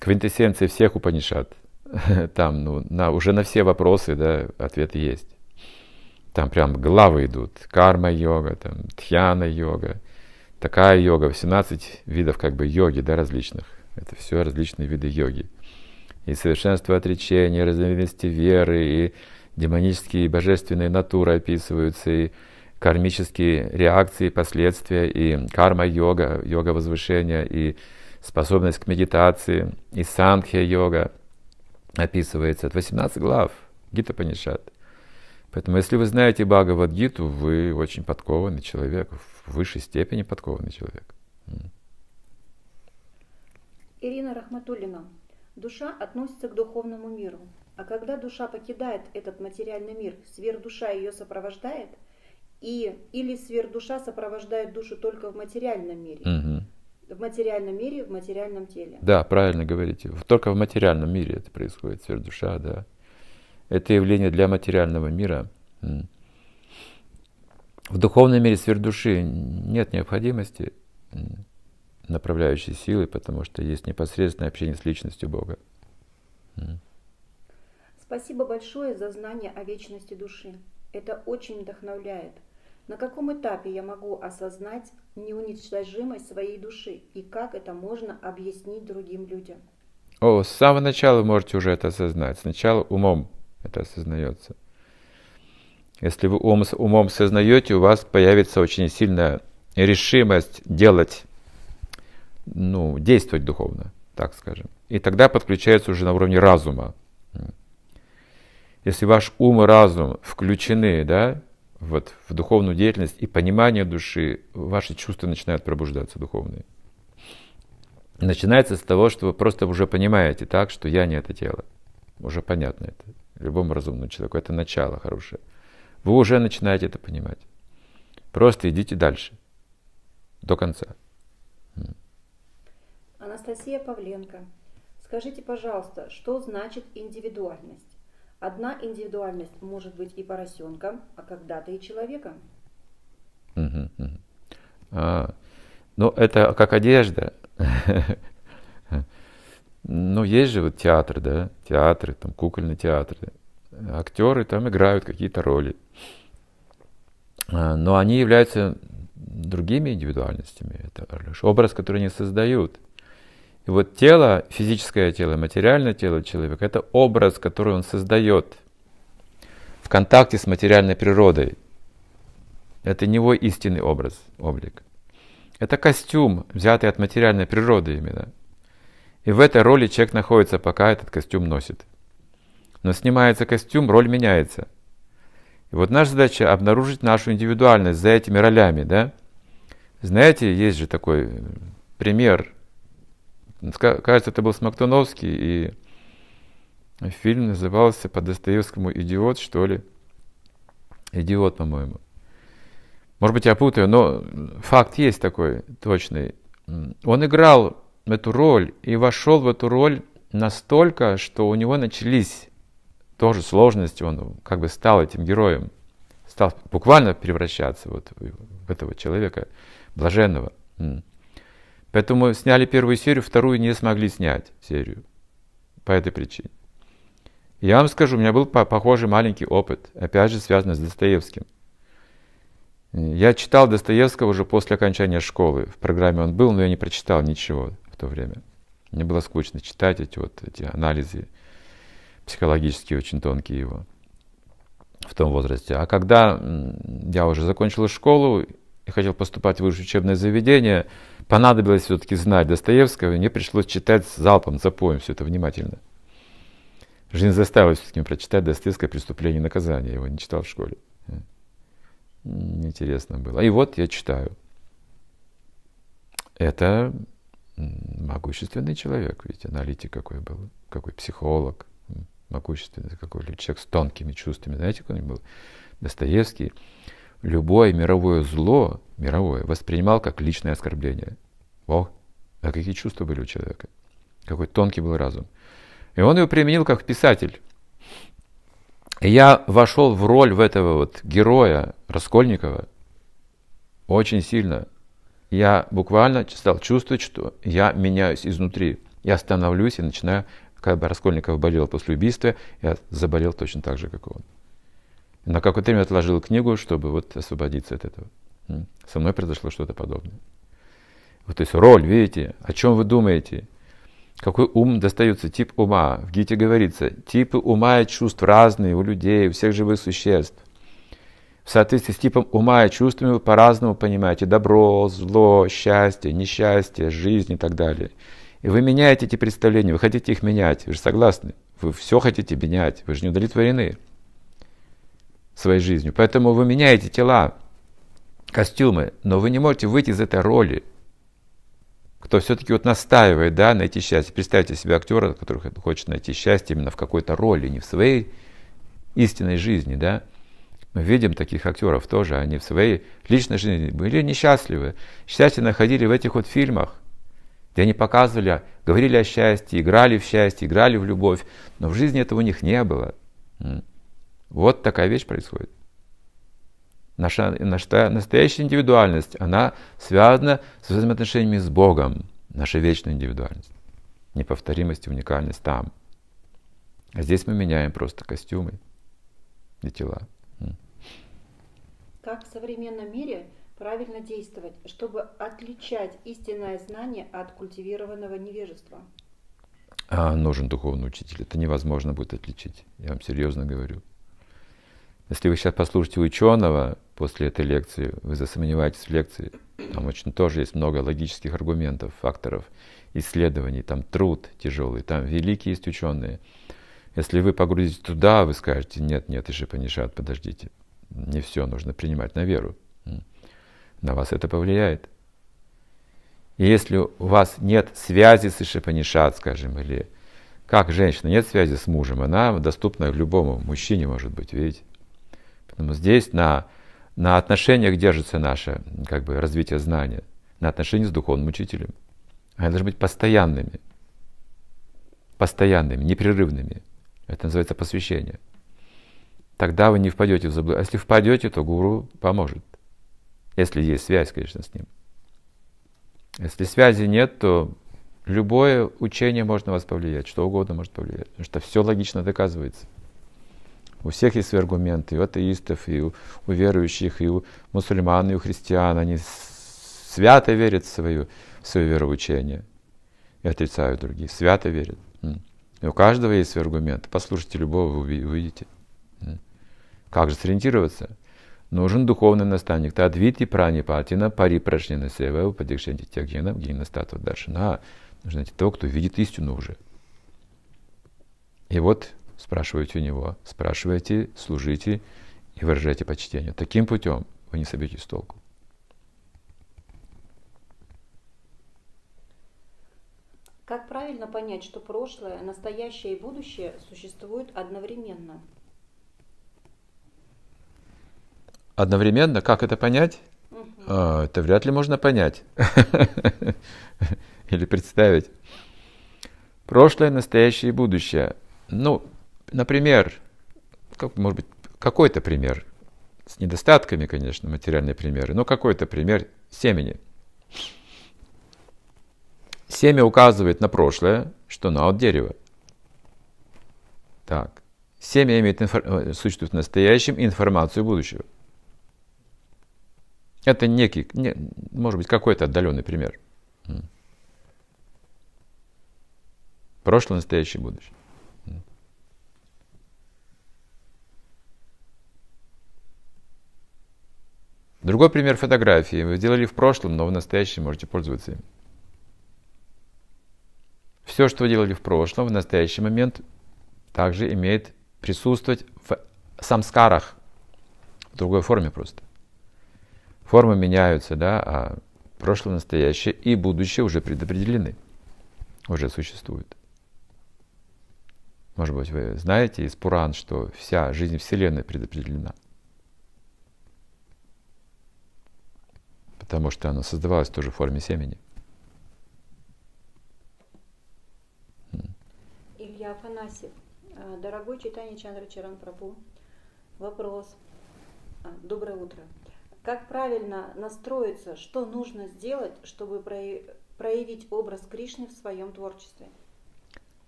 квинтэссенцией всех Упанишат. Там ну, на, уже на все вопросы да, ответы есть. Там прям главы идут. Карма-йога, там тхьяна-йога, такая йога. 18 видов как бы йоги, да, различных. Это все различные виды йоги. И совершенство отречения, и разновидности веры, и демонические и божественные натуры описываются, и кармические реакции, последствия, и карма-йога, йога возвышения, и способность к медитации, и санхья-йога описывается. Это 18 глав, Гита Панишат. Поэтому, если вы знаете Бхагавадгиту, вы очень подкованный человек, в высшей степени подкованный человек. Ирина Рахматуллина. Душа относится к духовному миру. А когда душа покидает этот материальный мир, сверхдуша ее сопровождает? И, или сверхдуша сопровождает душу только в материальном мире? Угу. В материальном мире, в материальном теле. Да, правильно говорите. Только в материальном мире это происходит, сверхдуша, да это явление для материального мира. В духовном мире сверхдуши нет необходимости направляющей силы, потому что есть непосредственное общение с личностью Бога. Спасибо большое за знание о вечности души. Это очень вдохновляет. На каком этапе я могу осознать неуничтожимость своей души и как это можно объяснить другим людям? О, с самого начала вы можете уже это осознать. Сначала умом. Это осознается. Если вы ум, умом осознаете, у вас появится очень сильная решимость делать, ну, действовать духовно, так скажем. И тогда подключается уже на уровне разума. Если ваш ум и разум включены, да, вот, в духовную деятельность и понимание души, ваши чувства начинают пробуждаться духовные. Начинается с того, что вы просто уже понимаете так, что я не это тело. Уже понятно это любому разумному человеку. Это начало хорошее. Вы уже начинаете это понимать. Просто идите дальше. До конца. Анастасия Павленко. Скажите, пожалуйста, что значит индивидуальность? Одна индивидуальность может быть и поросенком, а когда-то и человеком. Угу, угу. А, ну, это как одежда. Ну есть же вот театр, да, театры, там кукольные театры. Актеры там играют какие-то роли. А, но они являются другими индивидуальностями. Это лишь образ, который они создают. И вот тело, физическое тело, материальное тело человека, это образ, который он создает в контакте с материальной природой. Это не его истинный образ, облик. Это костюм, взятый от материальной природы именно. И в этой роли человек находится, пока этот костюм носит. Но снимается костюм, роль меняется. И вот наша задача обнаружить нашу индивидуальность за этими ролями, да? Знаете, есть же такой э, пример. Кажется, это был Смоктуновский, и фильм назывался по Достоевскому «Идиот», что ли. «Идиот», по-моему. Может быть, я путаю, но факт есть такой точный. Он играл в эту роль и вошел в эту роль настолько, что у него начались тоже сложности, он как бы стал этим героем, стал буквально превращаться вот в этого человека блаженного. Поэтому сняли первую серию, вторую не смогли снять серию по этой причине. Я вам скажу, у меня был похожий маленький опыт, опять же связанный с Достоевским. Я читал Достоевского уже после окончания школы. В программе он был, но я не прочитал ничего то время. Мне было скучно читать эти вот эти анализы психологические, очень тонкие его в том возрасте. А когда я уже закончил школу и хотел поступать в высшее учебное заведение, понадобилось все-таки знать Достоевского, и мне пришлось читать залпом, запоем все это внимательно. Жизнь заставила все-таки прочитать Достоевское «Преступление и наказание». Я его не читал в школе. Интересно было. И вот я читаю. Это могущественный человек, ведь аналитик какой был, какой психолог, могущественный какой человек с тонкими чувствами, знаете, какой он был? Достоевский. Любое мировое зло, мировое, воспринимал как личное оскорбление. О, а какие чувства были у человека? Какой тонкий был разум. И он его применил как писатель. И я вошел в роль в этого вот героя Раскольникова очень сильно – я буквально стал чувствовать, что я меняюсь изнутри. Я становлюсь и начинаю, как когда Раскольников болел после убийства, я заболел точно так же, как он. На какое-то время отложил книгу, чтобы вот освободиться от этого. Со мной произошло что-то подобное. Вот, то есть роль, видите, о чем вы думаете? Какой ум достается? Тип ума. В Гите говорится, типы ума и чувств разные у людей, у всех живых существ в соответствии с типом ума и чувствами вы по-разному понимаете добро, зло, счастье, несчастье, жизнь и так далее. И вы меняете эти представления, вы хотите их менять, вы же согласны, вы все хотите менять, вы же не удовлетворены своей жизнью. Поэтому вы меняете тела, костюмы, но вы не можете выйти из этой роли, кто все-таки вот настаивает, да, найти счастье. Представьте себе актера, который хочет найти счастье именно в какой-то роли, не в своей истинной жизни, да. Мы видим таких актеров тоже, они в своей личной жизни были несчастливы. Счастье находили в этих вот фильмах, где они показывали, говорили о счастье, играли в счастье, играли в любовь, но в жизни этого у них не было. Вот такая вещь происходит. Наша, наша настоящая индивидуальность, она связана с взаимоотношениями с Богом, наша вечная индивидуальность, неповторимость, и уникальность там. А здесь мы меняем просто костюмы и тела. Как в современном мире правильно действовать, чтобы отличать истинное знание от культивированного невежества? А нужен духовный учитель. Это невозможно будет отличить. Я вам серьезно говорю. Если вы сейчас послушаете ученого после этой лекции, вы засомневаетесь в лекции, там очень тоже есть много логических аргументов, факторов, исследований, там труд тяжелый, там великие есть ученые. Если вы погрузитесь туда, вы скажете, нет, нет, Иши Панишат, подождите, не все нужно принимать на веру. На вас это повлияет. И если у вас нет связи с Ишапанишат, скажем, или как женщина, нет связи с мужем, она доступна любому мужчине, может быть, видите. Поэтому здесь на, на отношениях держится наше как бы, развитие знания, на отношениях с духовным учителем. А Они должны быть постоянными, постоянными, непрерывными. Это называется посвящение. Тогда вы не впадете в заблуждение. А если впадете, то гуру поможет. Если есть связь, конечно, с ним. Если связи нет, то любое учение можно на вас повлиять, что угодно может повлиять, потому что все логично доказывается. У всех есть свои аргументы, и у атеистов, и у, у верующих, и у мусульман, и у христиан. Они свято верят в, свою, в свое вероучение и отрицают другие. Свято верят. И у каждого есть свои аргументы. Послушайте любого, вы увидите. Как же сориентироваться? Нужен духовный наставник. Тадвити прани патина пари прашнина севеу падикшенти тягена гина стату даршина. Нужно найти того, кто видит истину уже. И вот спрашивайте у него, спрашивайте, служите и выражайте почтение. Таким путем вы не собьетесь с толку. Как правильно понять, что прошлое, настоящее и будущее существуют одновременно? одновременно, как это понять? А, это вряд ли можно понять или представить. Прошлое, настоящее и будущее. Ну, например, как, может быть, какой-то пример, с недостатками, конечно, материальные примеры, но какой-то пример семени. Семя указывает на прошлое, что оно от дерева. Так. Семя имеет инфор... Э, существует в настоящем информацию будущего. Это некий, не, может быть, какой-то отдаленный пример. Прошлое, настоящее, будущее. Другой пример фотографии. Вы сделали в прошлом, но в настоящем можете пользоваться им. Все, что вы делали в прошлом, в настоящий момент также имеет присутствовать в самскарах, в другой форме просто. Формы меняются, да, а прошлое, настоящее и будущее уже предопределены, уже существуют. Может быть, вы знаете из Пуран, что вся жизнь Вселенной предопределена. Потому что она создавалась тоже в форме семени. Илья Афанасьев. Э, Дорогой читание Чандра Чаран Прабу, вопрос. А, Доброе утро. Как правильно настроиться, что нужно сделать, чтобы проявить образ Кришны в своем творчестве?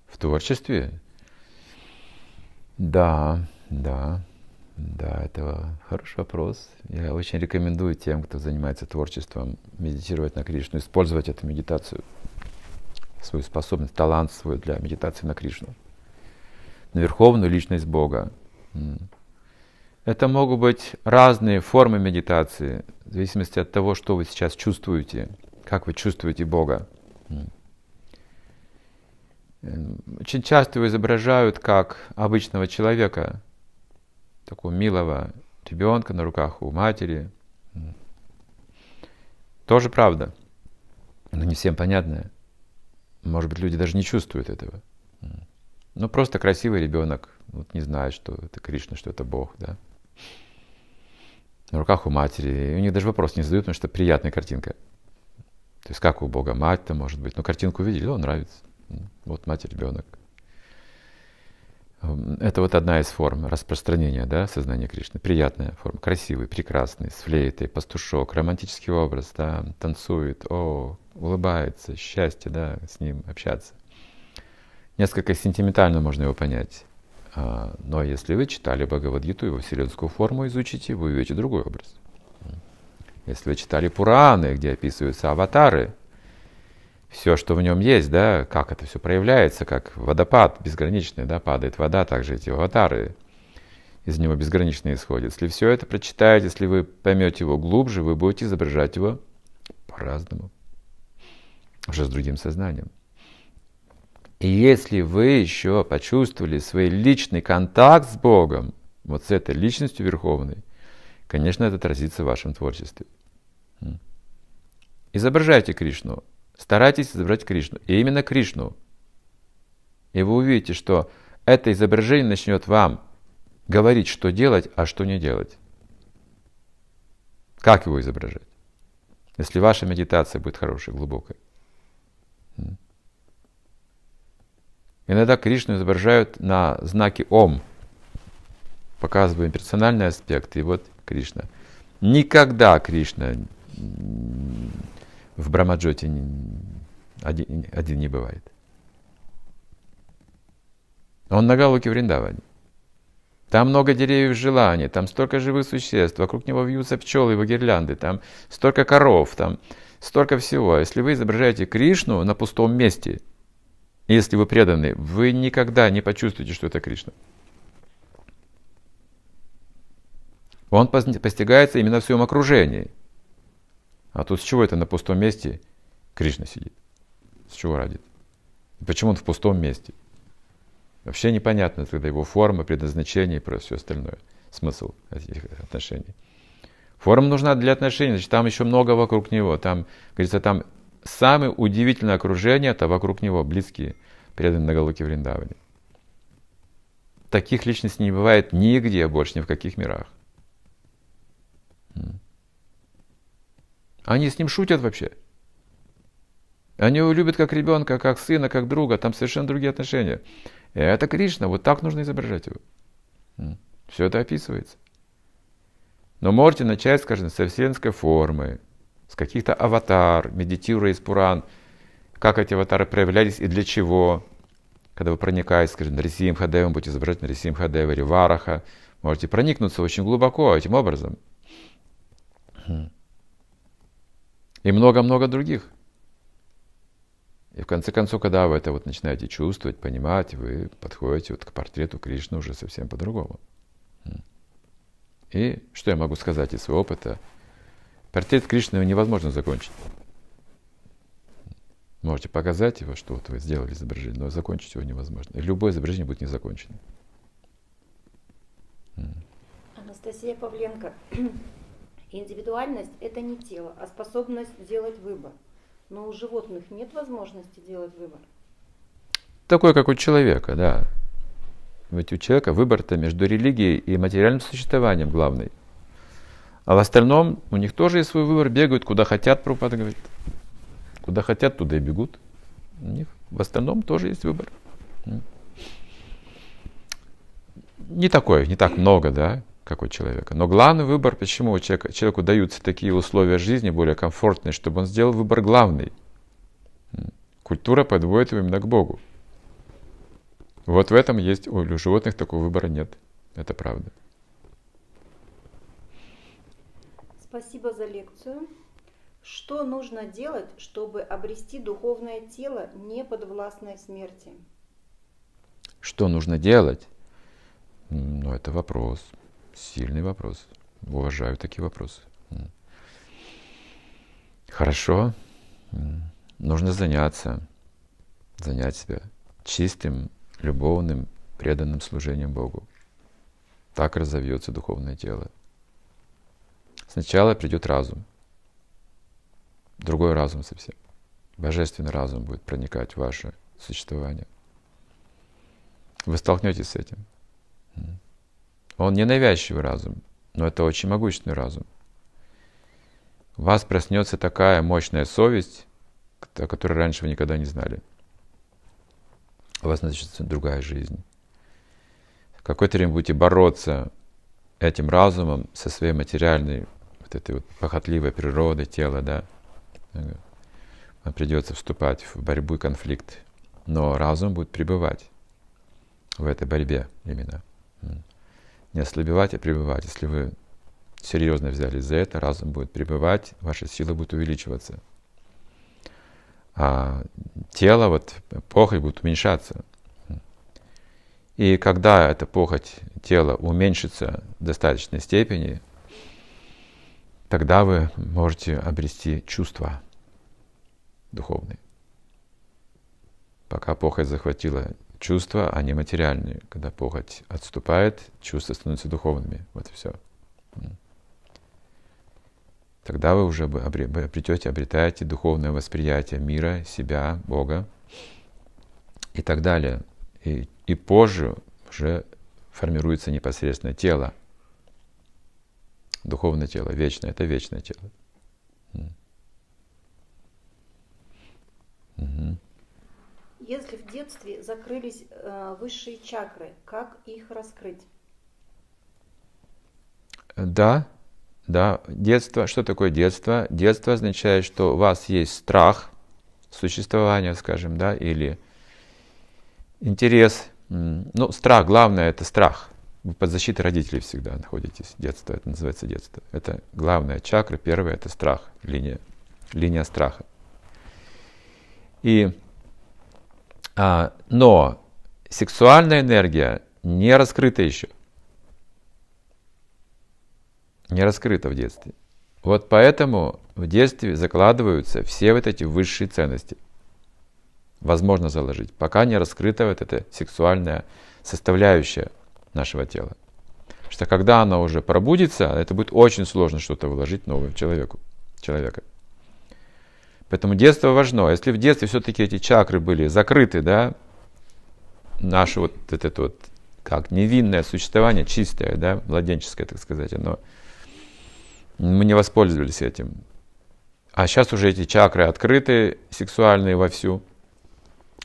В творчестве? Да, да, да, это хороший вопрос. Я очень рекомендую тем, кто занимается творчеством, медитировать на Кришну, использовать эту медитацию, свою способность, талант свой для медитации на Кришну, на верховную личность Бога. Это могут быть разные формы медитации, в зависимости от того, что вы сейчас чувствуете, как вы чувствуете Бога. Очень часто его изображают как обычного человека, такого милого ребенка на руках у матери. Тоже правда, но не всем понятно. Может быть, люди даже не чувствуют этого. Ну, просто красивый ребенок, вот не знает, что это Кришна, что это Бог, да на руках у матери. И у них даже вопрос не задают, потому что приятная картинка. То есть как у Бога мать-то может быть? Ну, картинку увидели, он нравится. Ну, вот мать ребенок. Эм, это вот одна из форм распространения да, сознания Кришны. Приятная форма, красивый, прекрасный, с флейтой, пастушок, романтический образ, да, танцует, о, улыбается, счастье, да, с ним общаться. Несколько сентиментально можно его понять. А, Но ну, а если вы читали Бхагавадгиту, и вселенскую форму изучите, вы увидите другой образ. Если вы читали Пураны, где описываются аватары, все, что в нем есть, да, как это все проявляется, как водопад безграничный, да, падает вода, также эти аватары, из него безгранично исходит. Если все это прочитаете, если вы поймете его глубже, вы будете изображать его по-разному, уже с другим сознанием. И если вы еще почувствовали свой личный контакт с Богом, вот с этой личностью Верховной, конечно, это отразится в вашем творчестве. Изображайте Кришну, старайтесь изображать Кришну, и именно Кришну. И вы увидите, что это изображение начнет вам говорить, что делать, а что не делать. Как его изображать? Если ваша медитация будет хорошей, глубокой. Иногда Кришну изображают на знаке Ом. Показываем персональный аспект, и вот Кришна. Никогда Кришна в Брамаджоте один, один не бывает. Он на Галуке Вриндаване. Там много деревьев желаний, там столько живых существ, вокруг него вьются пчелы, его гирлянды, там столько коров, там столько всего. А если вы изображаете Кришну на пустом месте – если вы преданы, вы никогда не почувствуете, что это Кришна. Он постигается именно в своем окружении. А тут с чего это на пустом месте Кришна сидит? С чего ради? Почему он в пустом месте? Вообще непонятно тогда его форма, предназначение и все остальное, смысл этих отношений. Форма нужна для отношений, значит, там еще много вокруг него. Там, говорится, там Самое удивительное окружение – это вокруг него близкие, преданные на многолуки Вриндаване. Таких личностей не бывает нигде больше, ни в каких мирах. Они с ним шутят вообще. Они его любят как ребенка, как сына, как друга. Там совершенно другие отношения. это Кришна. Вот так нужно изображать его. Все это описывается. Но можете начать, скажем, со вселенской формы с каких-то аватар, медитируя из Пуран, как эти аватары проявлялись и для чего. Когда вы проникаете, скажем, на Рисим Хадеву, будете изображать на Рисим Хадеву или Вараха, можете проникнуться очень глубоко этим образом. Хм. И много-много других. И в конце концов, когда вы это вот начинаете чувствовать, понимать, вы подходите вот к портрету Кришны уже совсем по-другому. Хм. И что я могу сказать из своего опыта? Портрет Кришны невозможно закончить. Можете показать его, что вот вы сделали изображение, но закончить его невозможно. И любое изображение будет незаконченным. Анастасия Павленко. Индивидуальность – это не тело, а способность делать выбор. Но у животных нет возможности делать выбор. Такое как у человека, да. Ведь у человека выбор-то между религией и материальным существованием главный. А в остальном у них тоже есть свой выбор, бегают куда хотят, Прабхупада говорит. Куда хотят, туда и бегут. У них в остальном тоже есть выбор. Не такое, не так много, да, как у человека. Но главный выбор, почему у человека, человеку даются такие условия жизни более комфортные, чтобы он сделал выбор главный. Культура подводит его именно к Богу. Вот в этом есть, у животных такого выбора нет. Это правда. Спасибо за лекцию. Что нужно делать, чтобы обрести духовное тело, не подвластное смерти? Что нужно делать? Ну, это вопрос. Сильный вопрос. Уважаю такие вопросы. Хорошо. Нужно заняться, занять себя чистым, любовным, преданным служением Богу. Так разовьется духовное тело. Сначала придет разум. Другой разум совсем. Божественный разум будет проникать в ваше существование. Вы столкнетесь с этим. Он не навязчивый разум, но это очень могущественный разум. У вас проснется такая мощная совесть, о которой раньше вы никогда не знали. У вас начнется другая жизнь. В какой то время будете бороться этим разумом со своей материальной вот этой вот похотливой природы тела, да, придется вступать в борьбу и конфликт. Но разум будет пребывать в этой борьбе именно. Не ослабевать, а пребывать. Если вы серьезно взялись за это, разум будет пребывать, ваши силы будут увеличиваться. А тело, вот похоть будет уменьшаться. И когда эта похоть тела уменьшится в достаточной степени, Тогда вы можете обрести чувства духовные. Пока похоть захватила чувства, они материальные. Когда похоть отступает, чувства становятся духовными. Вот и все. Тогда вы уже обретете, обретаете духовное восприятие мира, себя, Бога и так далее. И, и позже уже формируется непосредственно тело. Духовное тело, вечное, это вечное тело. Угу. Если в детстве закрылись э, высшие чакры, как их раскрыть? Да, да, детство, что такое детство? Детство означает, что у вас есть страх существования, скажем, да, или интерес. Ну, страх, главное, это страх вы под защитой родителей всегда находитесь, детство, это называется детство. Это главная чакра, первая это страх, линия, линия страха. И, а, но сексуальная энергия не раскрыта еще. Не раскрыта в детстве. Вот поэтому в детстве закладываются все вот эти высшие ценности. Возможно заложить, пока не раскрыта вот эта сексуальная составляющая нашего тела. Потому что когда она уже пробудится, это будет очень сложно что-то вложить новое человеку, человека. Поэтому детство важно. Если в детстве все-таки эти чакры были закрыты, да, наше вот это вот как невинное существование, чистое, да, младенческое, так сказать, оно мы не воспользовались этим. А сейчас уже эти чакры открыты, сексуальные вовсю.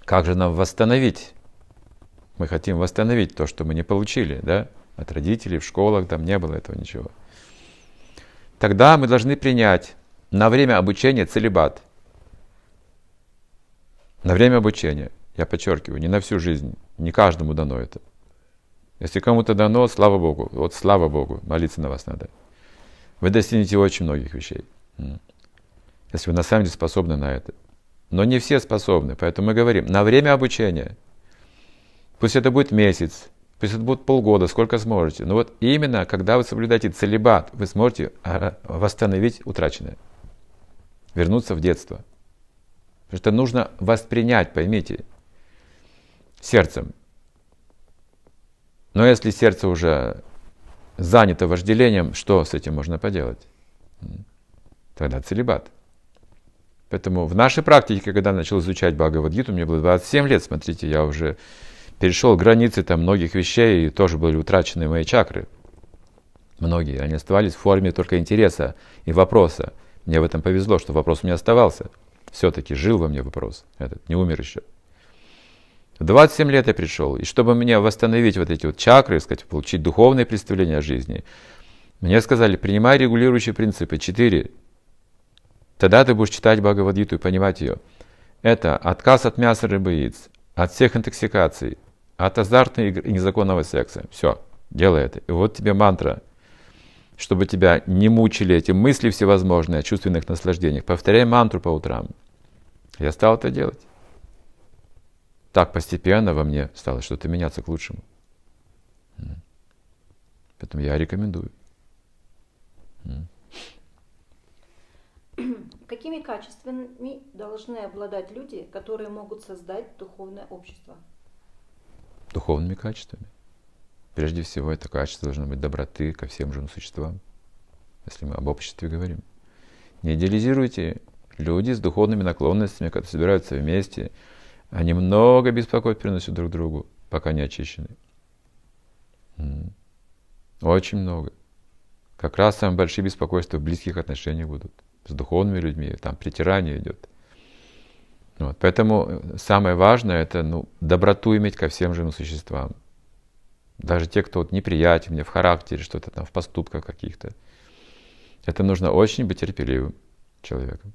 Как же нам восстановить мы хотим восстановить то, что мы не получили, да, от родителей, в школах, там не было этого ничего. Тогда мы должны принять на время обучения целебат. На время обучения, я подчеркиваю, не на всю жизнь, не каждому дано это. Если кому-то дано, слава Богу, вот слава Богу, молиться на вас надо. Вы достигнете очень многих вещей, если вы на самом деле способны на это. Но не все способны, поэтому мы говорим, на время обучения – Пусть это будет месяц, пусть это будет полгода, сколько сможете. Но вот именно, когда вы соблюдаете целебат, вы сможете а, восстановить утраченное. Вернуться в детство. Потому что нужно воспринять, поймите, сердцем. Но если сердце уже занято вожделением, что с этим можно поделать? Тогда целебат. Поэтому в нашей практике, когда я начал изучать Бхагавадгиту, мне было 27 лет, смотрите, я уже перешел границы там многих вещей, и тоже были утрачены мои чакры. Многие. Они оставались в форме только интереса и вопроса. Мне в этом повезло, что вопрос у меня оставался. Все-таки жил во мне вопрос этот, не умер еще. В 27 лет я пришел, и чтобы мне восстановить вот эти вот чакры, сказать, получить духовное представление о жизни, мне сказали, принимай регулирующие принципы, 4. Тогда ты будешь читать Бхагавадгиту и понимать ее. Это отказ от мяса рыбы яиц, от всех интоксикаций, от азартной игры и незаконного секса. Все, делай это. И вот тебе мантра, чтобы тебя не мучили эти мысли всевозможные о чувственных наслаждениях. Повторяй мантру по утрам. Я стал это делать. Так постепенно во мне стало что-то меняться к лучшему. Поэтому я рекомендую. Какими качествами должны обладать люди, которые могут создать духовное общество? духовными качествами. Прежде всего, это качество должно быть доброты ко всем живым существам, если мы об обществе говорим. Не идеализируйте люди с духовными наклонностями, которые собираются вместе, они много беспокоя приносят друг другу, пока не очищены. Очень много. Как раз самые большие беспокойства в близких отношениях будут. С духовными людьми, там притирание идет. Вот. Поэтому э, самое важное это ну, доброту иметь ко всем живым существам. Даже те, кто вот неприятен мне в характере, что-то там, в поступках каких-то. Это нужно очень быть терпеливым человеком.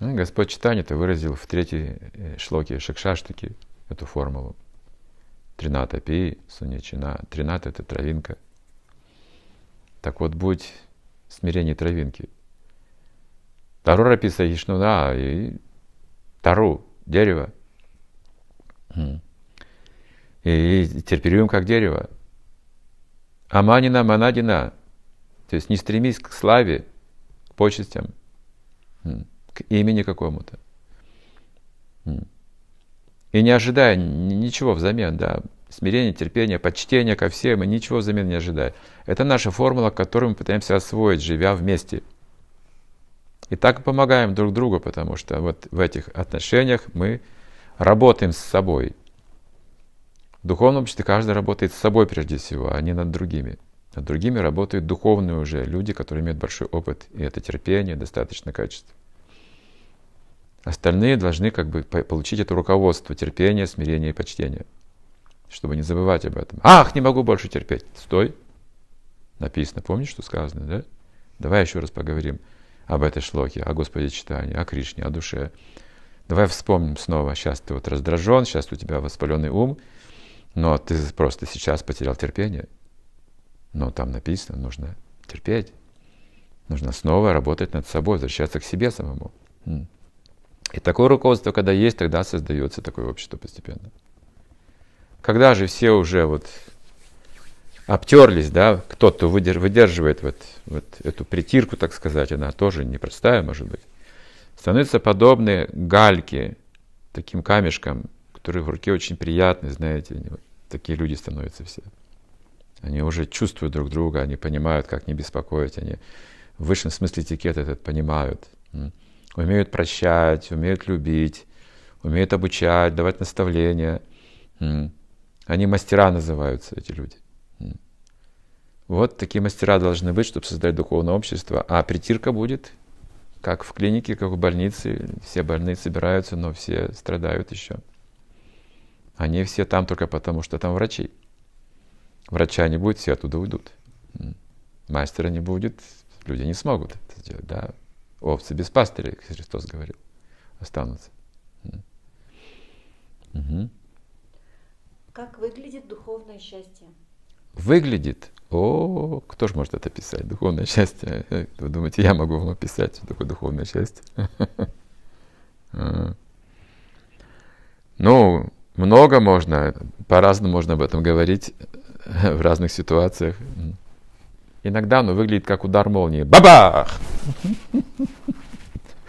Ну, Господь Читань это выразил в третьей э, шлоке Шикшаштуки, эту формулу. Трината пи, сунечина. Трината это травинка. Так вот, будь смирение травинки. Тарора писаишь, ну да, и Тару, дерево. И терпеливым, как дерево. Аманина, манадина. То есть не стремись к славе, к почестям, к имени какому-то. И не ожидая ничего взамен, да, смирение, терпение, почтение ко всем, и ничего взамен не ожидая. Это наша формула, которую мы пытаемся освоить, живя вместе – и так помогаем друг другу, потому что вот в этих отношениях мы работаем с собой. В духовном обществе каждый работает с собой прежде всего, а не над другими. Над другими работают духовные уже люди, которые имеют большой опыт, и это терпение, достаточно качество. Остальные должны как бы получить это руководство, терпение, смирение и почтение, чтобы не забывать об этом. Ах, не могу больше терпеть. Стой. Написано, помнишь, что сказано, да? Давай еще раз поговорим об этой шлоке, о Господе читании, о Кришне, о душе. Давай вспомним снова, сейчас ты вот раздражен, сейчас у тебя воспаленный ум, но ты просто сейчас потерял терпение. Но там написано, нужно терпеть. Нужно снова работать над собой, возвращаться к себе самому. И такое руководство, когда есть, тогда создается такое общество постепенно. Когда же все уже вот обтерлись, да, кто-то выдерживает вот, вот эту притирку, так сказать, она тоже непростая, может быть, становятся подобны гальке, таким камешкам, которые в руке очень приятны, знаете, вот, такие люди становятся все. Они уже чувствуют друг друга, они понимают, как не беспокоить, они в высшем смысле этикет этот понимают, умеют прощать, умеют любить, умеют обучать, давать наставления. Они мастера называются, эти люди. Вот такие мастера должны быть, чтобы создать духовное общество. А притирка будет, как в клинике, как в больнице. Все больные собираются, но все страдают еще. Они все там только потому, что там врачи. Врача не будет, все оттуда уйдут. Мастера не будет, люди не смогут это сделать. Да? Овцы без пастыря, как Христос говорил, останутся. Угу. Как выглядит духовное счастье? выглядит, о, кто же может это писать? Духовное счастье. Вы думаете, я могу вам описать, что такое духовное счастье? А. Ну, много можно, по-разному можно об этом говорить в разных ситуациях. Иногда оно выглядит как удар молнии. Бабах!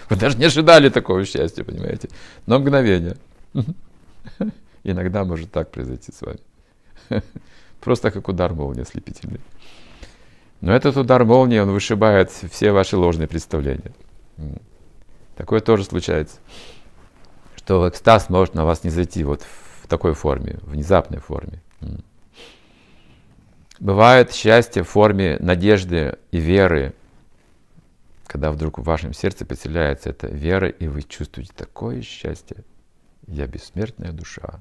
Вы даже не ожидали такого счастья, понимаете? Но мгновение. Иногда может так произойти с вами. Просто как удар молнии ослепительный. Но этот удар молнии, он вышибает все ваши ложные представления. Такое тоже случается. Что экстаз может на вас не зайти вот в такой форме, внезапной форме. Бывает счастье в форме надежды и веры, когда вдруг в вашем сердце поселяется эта вера, и вы чувствуете такое счастье. Я бессмертная душа,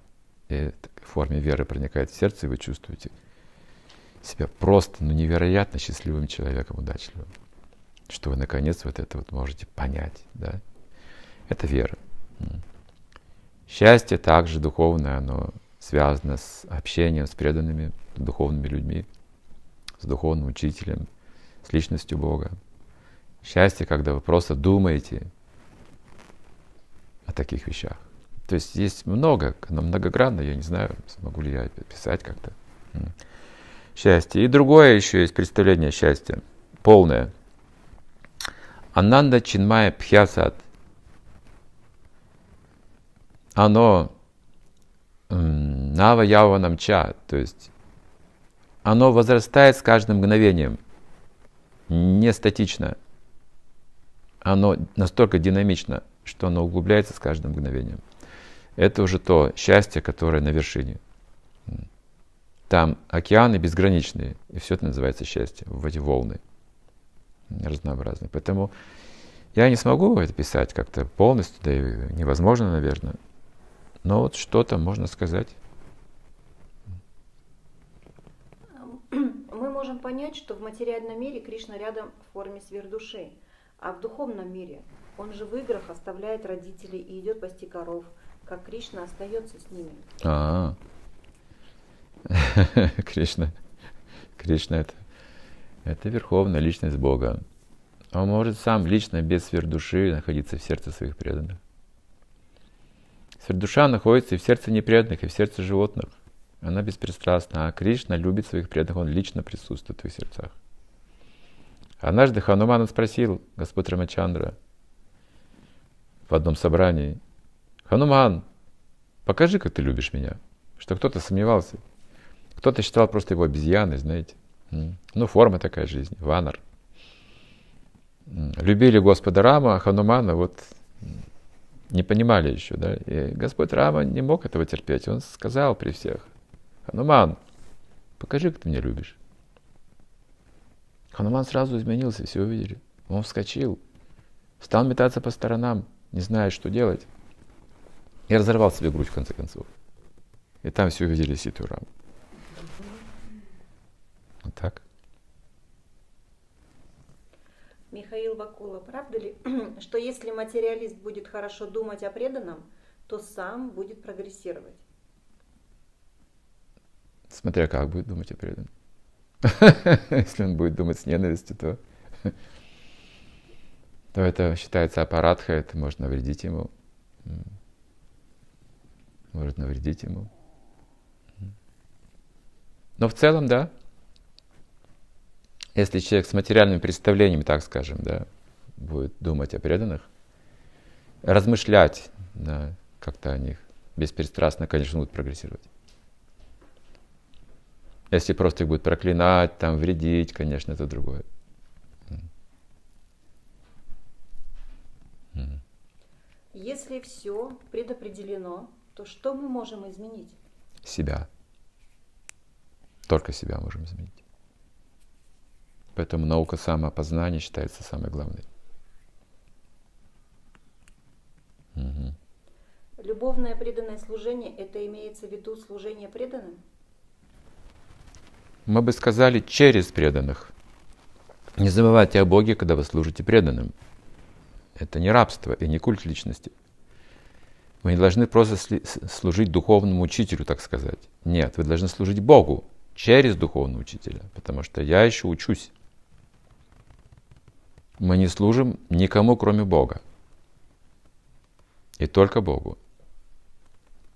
э, в форме веры проникает в сердце, и вы чувствуете себя просто, ну, невероятно счастливым человеком, удачливым. Что вы, наконец, вот это вот можете понять, да? Это вера. Счастье также духовное, оно связано с общением с преданными, с духовными людьми, с духовным учителем, с личностью Бога. Счастье, когда вы просто думаете о таких вещах. То есть есть много, но многогранно, я не знаю, смогу ли я писать как-то. Счастье. И другое еще есть представление счастья, полное. Ананда Чинмая Пхьясад. Оно Нава Ява Намча, то есть оно возрастает с каждым мгновением, не статично. Оно настолько динамично, что оно углубляется с каждым мгновением это уже то счастье, которое на вершине. Там океаны безграничные, и все это называется счастье, в эти волны разнообразные. Поэтому я не смогу это писать как-то полностью, да и невозможно, наверное. Но вот что-то можно сказать. Мы можем понять, что в материальном мире Кришна рядом в форме сверхдуши, а в духовном мире он же в играх оставляет родителей и идет пасти коров – как Кришна остается с ними. А, -а. Кришна, Кришна это, это верховная личность Бога. Он может сам лично, без сверхдуши, находиться в сердце своих преданных. Сверхдуша находится и в сердце непреданных, и в сердце животных. Она беспристрастна, а Кришна любит своих преданных, он лично присутствует в их сердцах. Однажды Хануман спросил Господь Рамачандра в одном собрании – Хануман, покажи, как ты любишь меня. Что кто-то сомневался. Кто-то считал просто его обезьяной, знаете. Ну, форма такая жизни, ванар. Любили Господа Рама, а Ханумана вот не понимали еще. Да? И Господь Рама не мог этого терпеть. Он сказал при всех, Хануман, покажи, как ты меня любишь. Хануман сразу изменился, все увидели. Он вскочил, стал метаться по сторонам, не зная, что делать. И разорвал себе грудь, в конце концов. И там все увидели ситую раму. Вот так. Михаил Вакула, правда ли, что если материалист будет хорошо думать о преданном, то сам будет прогрессировать? Смотря как будет думать о преданном. Если он будет думать с ненавистью, то, то это считается аппаратха, это можно навредить ему может навредить ему. Но в целом, да, если человек с материальными представлениями, так скажем, да, будет думать о преданных, размышлять да, как-то о них, бесперестрастно, конечно, будут прогрессировать. Если просто их будет проклинать, там, вредить, конечно, это другое. Если все предопределено, то что мы можем изменить? Себя. Только себя можем изменить. Поэтому наука самоопознания считается самой главной. Угу. Любовное преданное служение, это имеется в виду служение преданным? Мы бы сказали через преданных. Не забывайте о Боге, когда вы служите преданным. Это не рабство и не культ личности – вы не должны просто служить духовному учителю, так сказать. Нет, вы должны служить Богу через духовного учителя, потому что я еще учусь. Мы не служим никому, кроме Бога. И только Богу.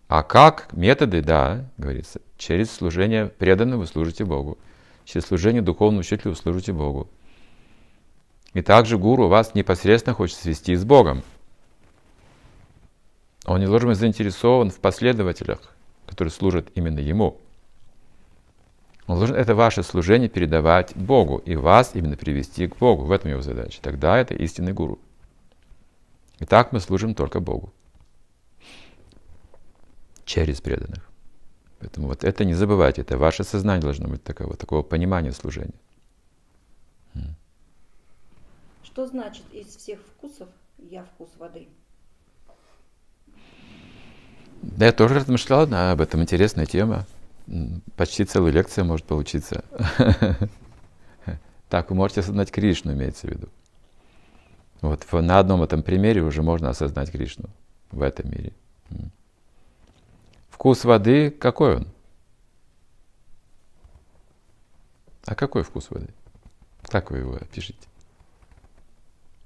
А как? Методы, да, говорится. Через служение преданным вы служите Богу. Через служение духовному учителю вы служите Богу. И также гуру вас непосредственно хочет свести с Богом – а он не должен быть заинтересован в последователях, которые служат именно Ему. Он должен это ваше служение передавать Богу и вас именно привести к Богу. В этом его задача. Тогда это истинный гуру. И так мы служим только Богу. Через преданных. Поэтому вот это не забывайте, это ваше сознание должно быть такого, такого понимания служения. Что значит из всех вкусов я вкус воды? Да, я тоже размышлял да, об этом. Интересная тема. Почти целая лекция может получиться. Так, вы можете осознать Кришну, имеется в виду. Вот на одном этом примере уже можно осознать Кришну в этом мире. Вкус воды какой он? А какой вкус воды? Как вы его опишите?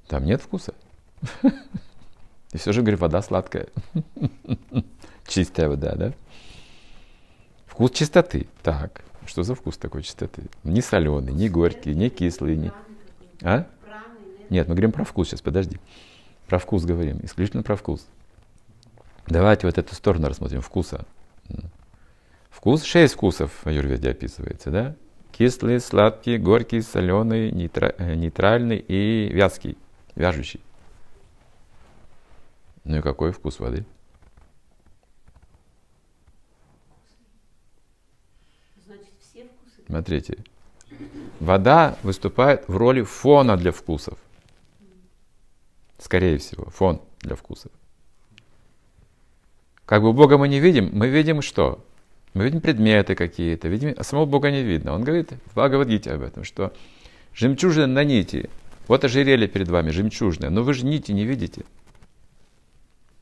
Там нет вкуса. И все же, говорю, вода сладкая. Чистая вода, да? Вкус чистоты. Так, что за вкус такой чистоты? Не соленый, не горький, не кислый. Не... А? Нет, мы говорим про вкус сейчас, подожди. Про вкус говорим, исключительно про вкус. Давайте вот эту сторону рассмотрим, вкуса. Вкус, шесть вкусов в аюрведе описывается, да? Кислый, сладкий, горький, соленый, нейтра, э, нейтральный и вязкий, вяжущий. Ну и какой вкус воды? Смотрите, вода выступает в роли фона для вкусов. Скорее всего, фон для вкусов. Как бы Бога мы не видим, мы видим что? Мы видим предметы какие-то, видим, а самого Бога не видно. Он говорит в об этом, что жемчужина на нити, вот ожерелье перед вами, жемчужное, но вы же нити не видите.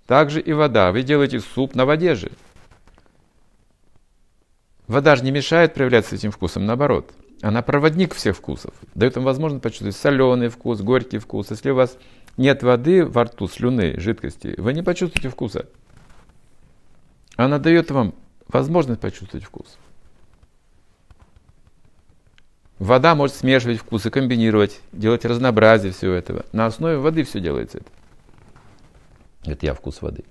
Так же и вода, вы делаете суп на воде же. Вода же не мешает проявляться этим вкусом, наоборот. Она проводник всех вкусов. Дает вам возможность почувствовать соленый вкус, горький вкус. Если у вас нет воды во рту, слюны, жидкости, вы не почувствуете вкуса. Она дает вам возможность почувствовать вкус. Вода может смешивать вкусы, комбинировать, делать разнообразие всего этого. На основе воды все делается это. Это я вкус воды.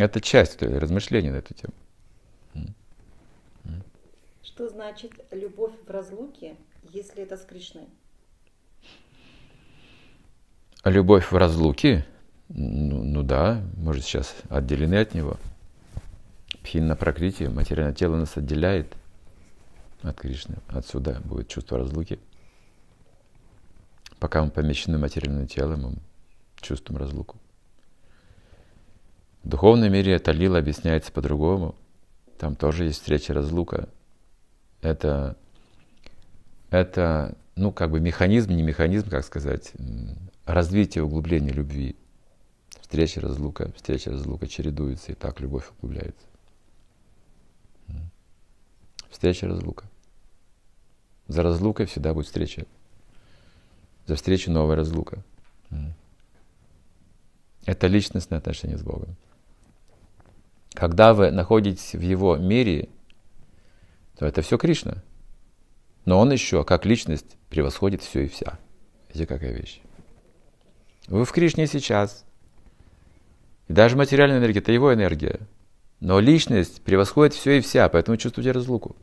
Это часть размышлений на эту тему. Что значит любовь в разлуке, если это с Кришной? Любовь в разлуке, ну, ну да, мы же сейчас отделены от него. Пхинна прокрытие, материальное тело нас отделяет от Кришны. Отсюда будет чувство разлуки. Пока мы помещены материальным телом, мы чувствуем разлуку. В духовном мире это лила объясняется по-другому. Там тоже есть встреча разлука. Это, это, ну, как бы механизм, не механизм, как сказать, развитие углубления любви. Встреча разлука, встреча разлука чередуется, и так любовь углубляется. Встреча разлука. За разлукой всегда будет встреча. За встречу новая разлука. Это личностное отношение с Богом. Когда вы находитесь в его мире, то это все Кришна. Но он еще, как личность, превосходит все и вся. Видите, какая вещь. Вы в Кришне сейчас. И даже материальная энергия – это его энергия. Но личность превосходит все и вся, поэтому чувствуйте разлуку.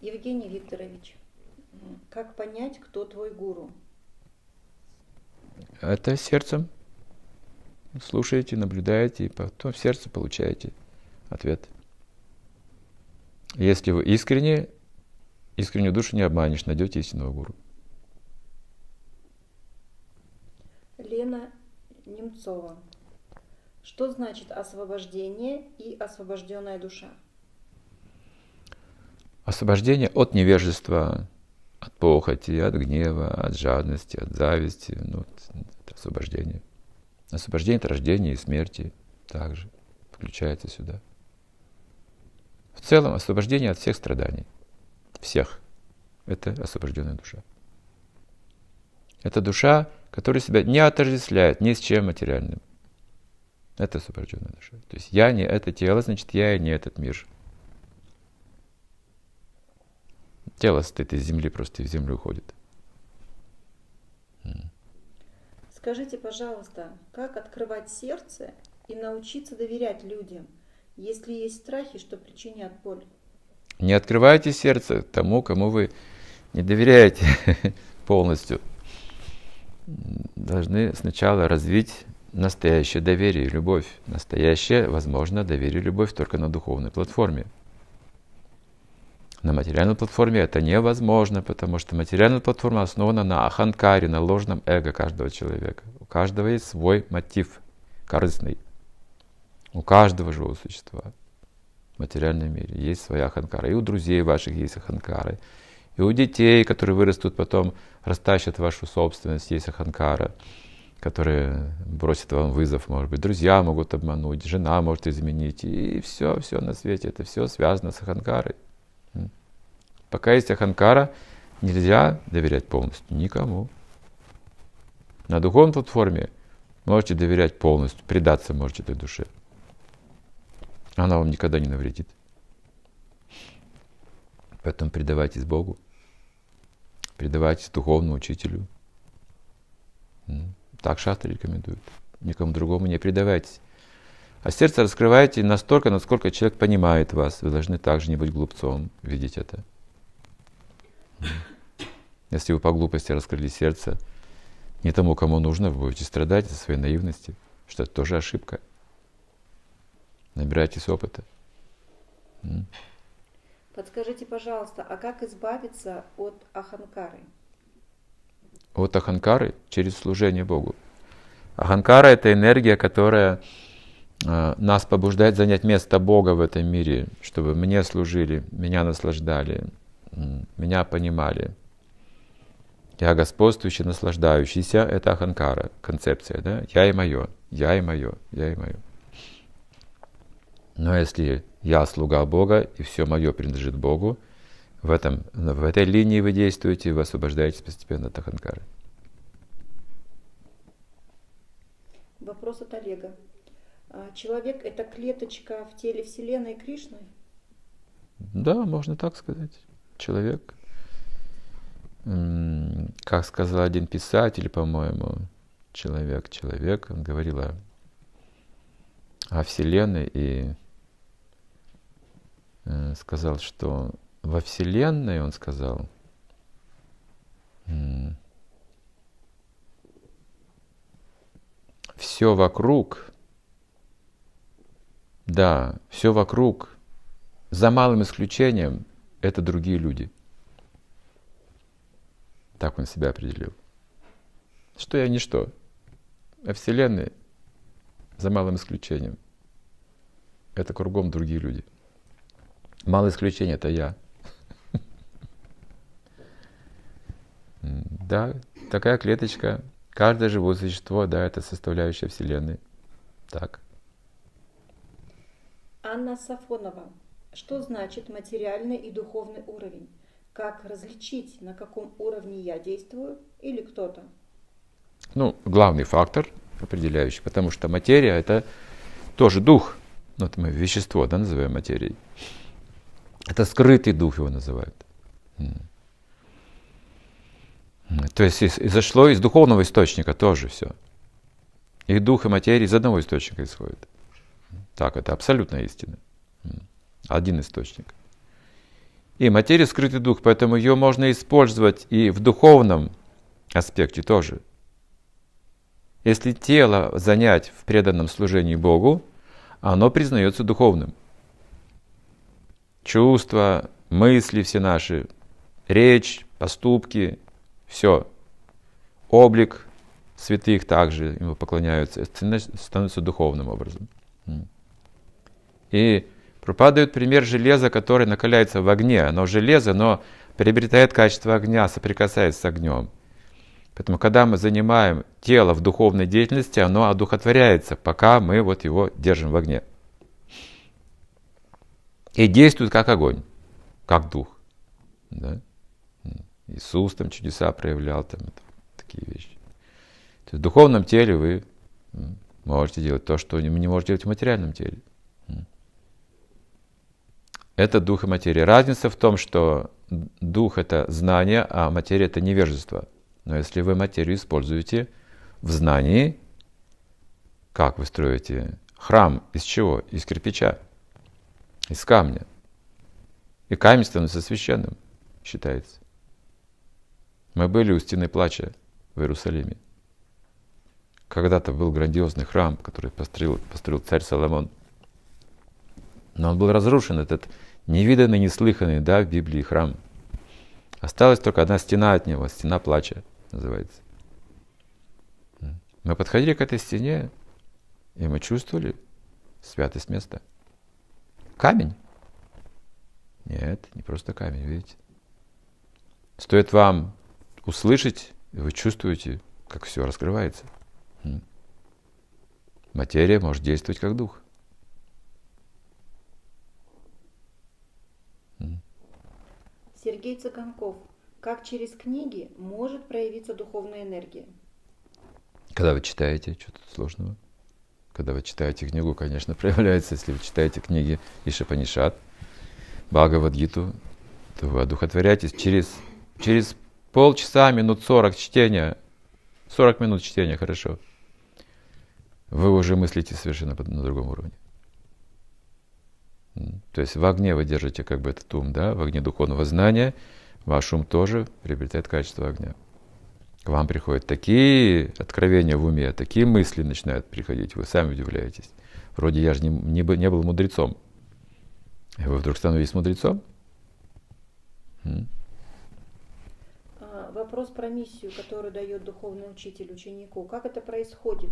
Евгений Викторович, как понять, кто твой гуру? Это сердцем слушаете, наблюдаете, и потом в сердце получаете ответ. Если вы искренне, искреннюю душу не обманешь, найдете истинного гуру. Лена Немцова. Что значит освобождение и освобожденная душа? Освобождение от невежества, от похоти, от гнева, от жадности, от зависти. Ну, это освобождение – Освобождение от рождения и смерти также включается сюда. В целом освобождение от всех страданий. Всех. Это освобожденная душа. Это душа, которая себя не отождествляет ни с чем материальным. Это освобожденная душа. То есть я не это тело, значит я и не этот мир. Тело стоит из земли, просто в землю уходит. Скажите, пожалуйста, как открывать сердце и научиться доверять людям, если есть страхи, что причинят боль? Не открывайте сердце тому, кому вы не доверяете полностью. Должны сначала развить настоящее доверие и любовь. Настоящее, возможно, доверие и любовь только на духовной платформе. На материальной платформе это невозможно, потому что материальная платформа основана на аханкаре, на ложном эго каждого человека. У каждого есть свой мотив корыстный. У каждого живого существа в материальном мире есть своя аханкара. И у друзей ваших есть аханкары. И у детей, которые вырастут потом, растащат вашу собственность, есть аханкара которые бросят вам вызов, может быть, друзья могут обмануть, жена может изменить, и все, все на свете, это все связано с Аханкарой. Пока есть Аханкара, нельзя доверять полностью никому. На духовной платформе можете доверять полностью, предаться можете этой душе. Она вам никогда не навредит. Поэтому предавайтесь Богу, предавайтесь духовному учителю. Так шастры рекомендуют. Никому другому не предавайтесь. А сердце раскрываете настолько, насколько человек понимает вас. Вы должны также не быть глупцом, видеть это. Если вы по глупости раскрыли сердце не тому, кому нужно, вы будете страдать за своей наивности, что это тоже ошибка. Набирайтесь опыта. Подскажите, пожалуйста, а как избавиться от аханкары? От аханкары через служение Богу. Аханкара – это энергия, которая э, нас побуждает занять место Бога в этом мире, чтобы мне служили, меня наслаждали, меня понимали. Я господствующий, наслаждающийся – это аханкара, концепция. Да? Я и мое, я и мое, я и мое. Но если я слуга Бога, и все мое принадлежит Богу, в, этом, в этой линии вы действуете, вы освобождаетесь постепенно от аханкары. Вопрос от Олега. А человек – это клеточка в теле Вселенной Кришны? Да, можно так сказать человек. Как сказал один писатель, по-моему, человек, человек, он говорил о, о Вселенной и э, сказал, что во Вселенной, он сказал, все вокруг, да, все вокруг, за малым исключением, это другие люди. Так он себя определил. Что я ничто. А Вселенная, за малым исключением, это кругом другие люди. Малое исключение — это я. Да, такая клеточка. Каждое живое существо, да, это составляющая Вселенной. Так. Анна Сафонова. Что значит материальный и духовный уровень? Как различить, на каком уровне я действую или кто-то? Ну, главный фактор определяющий, потому что материя – это тоже дух. ну, это мы вещество да, называем материей. Это скрытый дух его называют. То есть изошло из духовного источника тоже все. И дух, и материя из одного источника исходят. Так, это абсолютная истина. Один источник. И материя скрытый дух, поэтому ее можно использовать и в духовном аспекте тоже. Если тело занять в преданном служении Богу, оно признается духовным. Чувства, мысли все наши, речь, поступки, все. Облик святых также ему поклоняются, становится духовным образом. И Пропадают, пример железа, которое накаляется в огне. Оно железо, но приобретает качество огня, соприкасается с огнем. Поэтому, когда мы занимаем тело в духовной деятельности, оно одухотворяется, пока мы вот его держим в огне. И действует как огонь, как дух. Да? Иисус там чудеса проявлял, там, там, такие вещи. То есть в духовном теле вы можете делать то, что не можете делать в материальном теле. Это дух и материя. Разница в том, что дух это знание, а материя это невежество. Но если вы материю используете в знании, как вы строите храм? Из чего? Из кирпича, из камня. И камень становится священным, считается. Мы были у стены плача в Иерусалиме. Когда-то был грандиозный храм, который построил, построил царь Соломон. Но он был разрушен, этот храм Невиданный, неслыханный, да, в Библии храм. Осталась только одна стена от него, стена плача называется. Мы подходили к этой стене, и мы чувствовали святость места. Камень? Нет, не просто камень, видите? Стоит вам услышать, и вы чувствуете, как все раскрывается. Материя может действовать как дух. Сергей Цыганков. Как через книги может проявиться духовная энергия? Когда вы читаете, что тут сложного? Когда вы читаете книгу, конечно, проявляется. Если вы читаете книги Ишапанишат, Бхагавадгиту, то вы одухотворяетесь через, через полчаса, минут сорок чтения, сорок минут чтения, хорошо, вы уже мыслите совершенно на другом уровне. То есть в огне вы держите как бы этот ум, да, в огне духовного знания, ваш ум тоже приобретает качество огня. К вам приходят такие откровения в уме, такие мысли начинают приходить, вы сами удивляетесь. Вроде я же не, не, не был мудрецом. И вы вдруг становитесь мудрецом? М? А, вопрос про миссию, которую дает духовный учитель ученику. Как это происходит?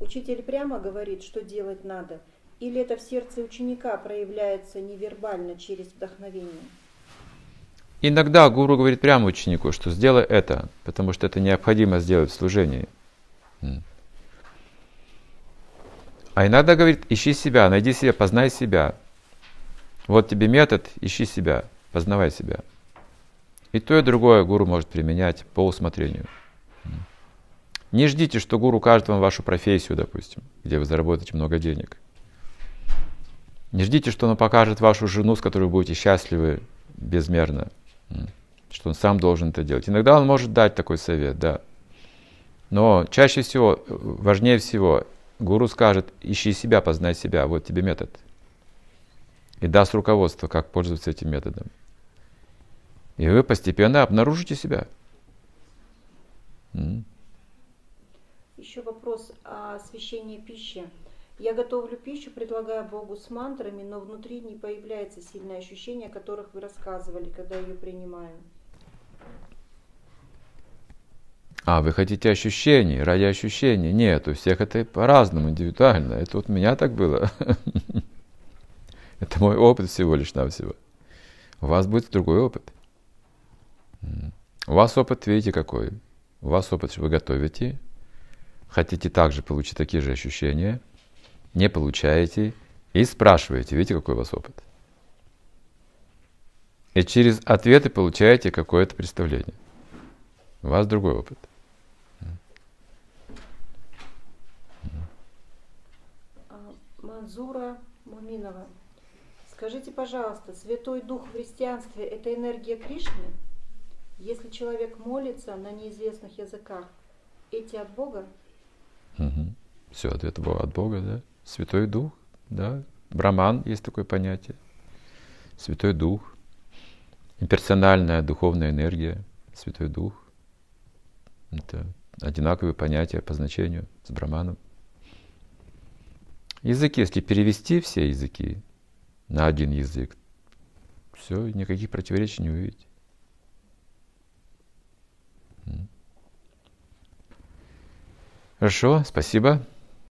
Учитель прямо говорит, что делать надо – или это в сердце ученика проявляется невербально через вдохновение? Иногда гуру говорит прямо ученику, что сделай это, потому что это необходимо сделать в служении. А иногда говорит, ищи себя, найди себя, познай себя. Вот тебе метод, ищи себя, познавай себя. И то, и другое гуру может применять по усмотрению. Не ждите, что гуру кажет вам вашу профессию, допустим, где вы заработаете много денег. Не ждите, что он покажет вашу жену, с которой вы будете счастливы безмерно, что он сам должен это делать. Иногда он может дать такой совет, да. Но чаще всего, важнее всего, гуру скажет, ищи себя, познай себя, вот тебе метод. И даст руководство, как пользоваться этим методом. И вы постепенно обнаружите себя. Еще вопрос о освещении пищи. Я готовлю пищу, предлагаю Богу с мантрами, но внутри не появляется сильное ощущение, о которых вы рассказывали, когда ее принимаю. А, вы хотите ощущений, ради ощущений. Нет, у всех это по-разному, индивидуально. Это вот у меня так было. Это мой опыт всего лишь навсего. У вас будет другой опыт. У вас опыт, видите, какой. У вас опыт, что вы готовите, хотите также получить такие же ощущения – не получаете и спрашиваете, видите, какой у вас опыт. И через ответы получаете какое-то представление. У вас другой опыт. А, Манзура Муминова. Скажите, пожалуйста, Святой Дух в христианстве – это энергия Кришны? Если человек молится на неизвестных языках, эти от Бога? Угу. Все, ответы от Бога, да? Святой Дух, да, Браман есть такое понятие, Святой Дух, имперсональная духовная энергия, Святой Дух. Это одинаковые понятия по значению с Браманом. Языки, если перевести все языки на один язык, все, никаких противоречий не увидите. Хорошо, спасибо.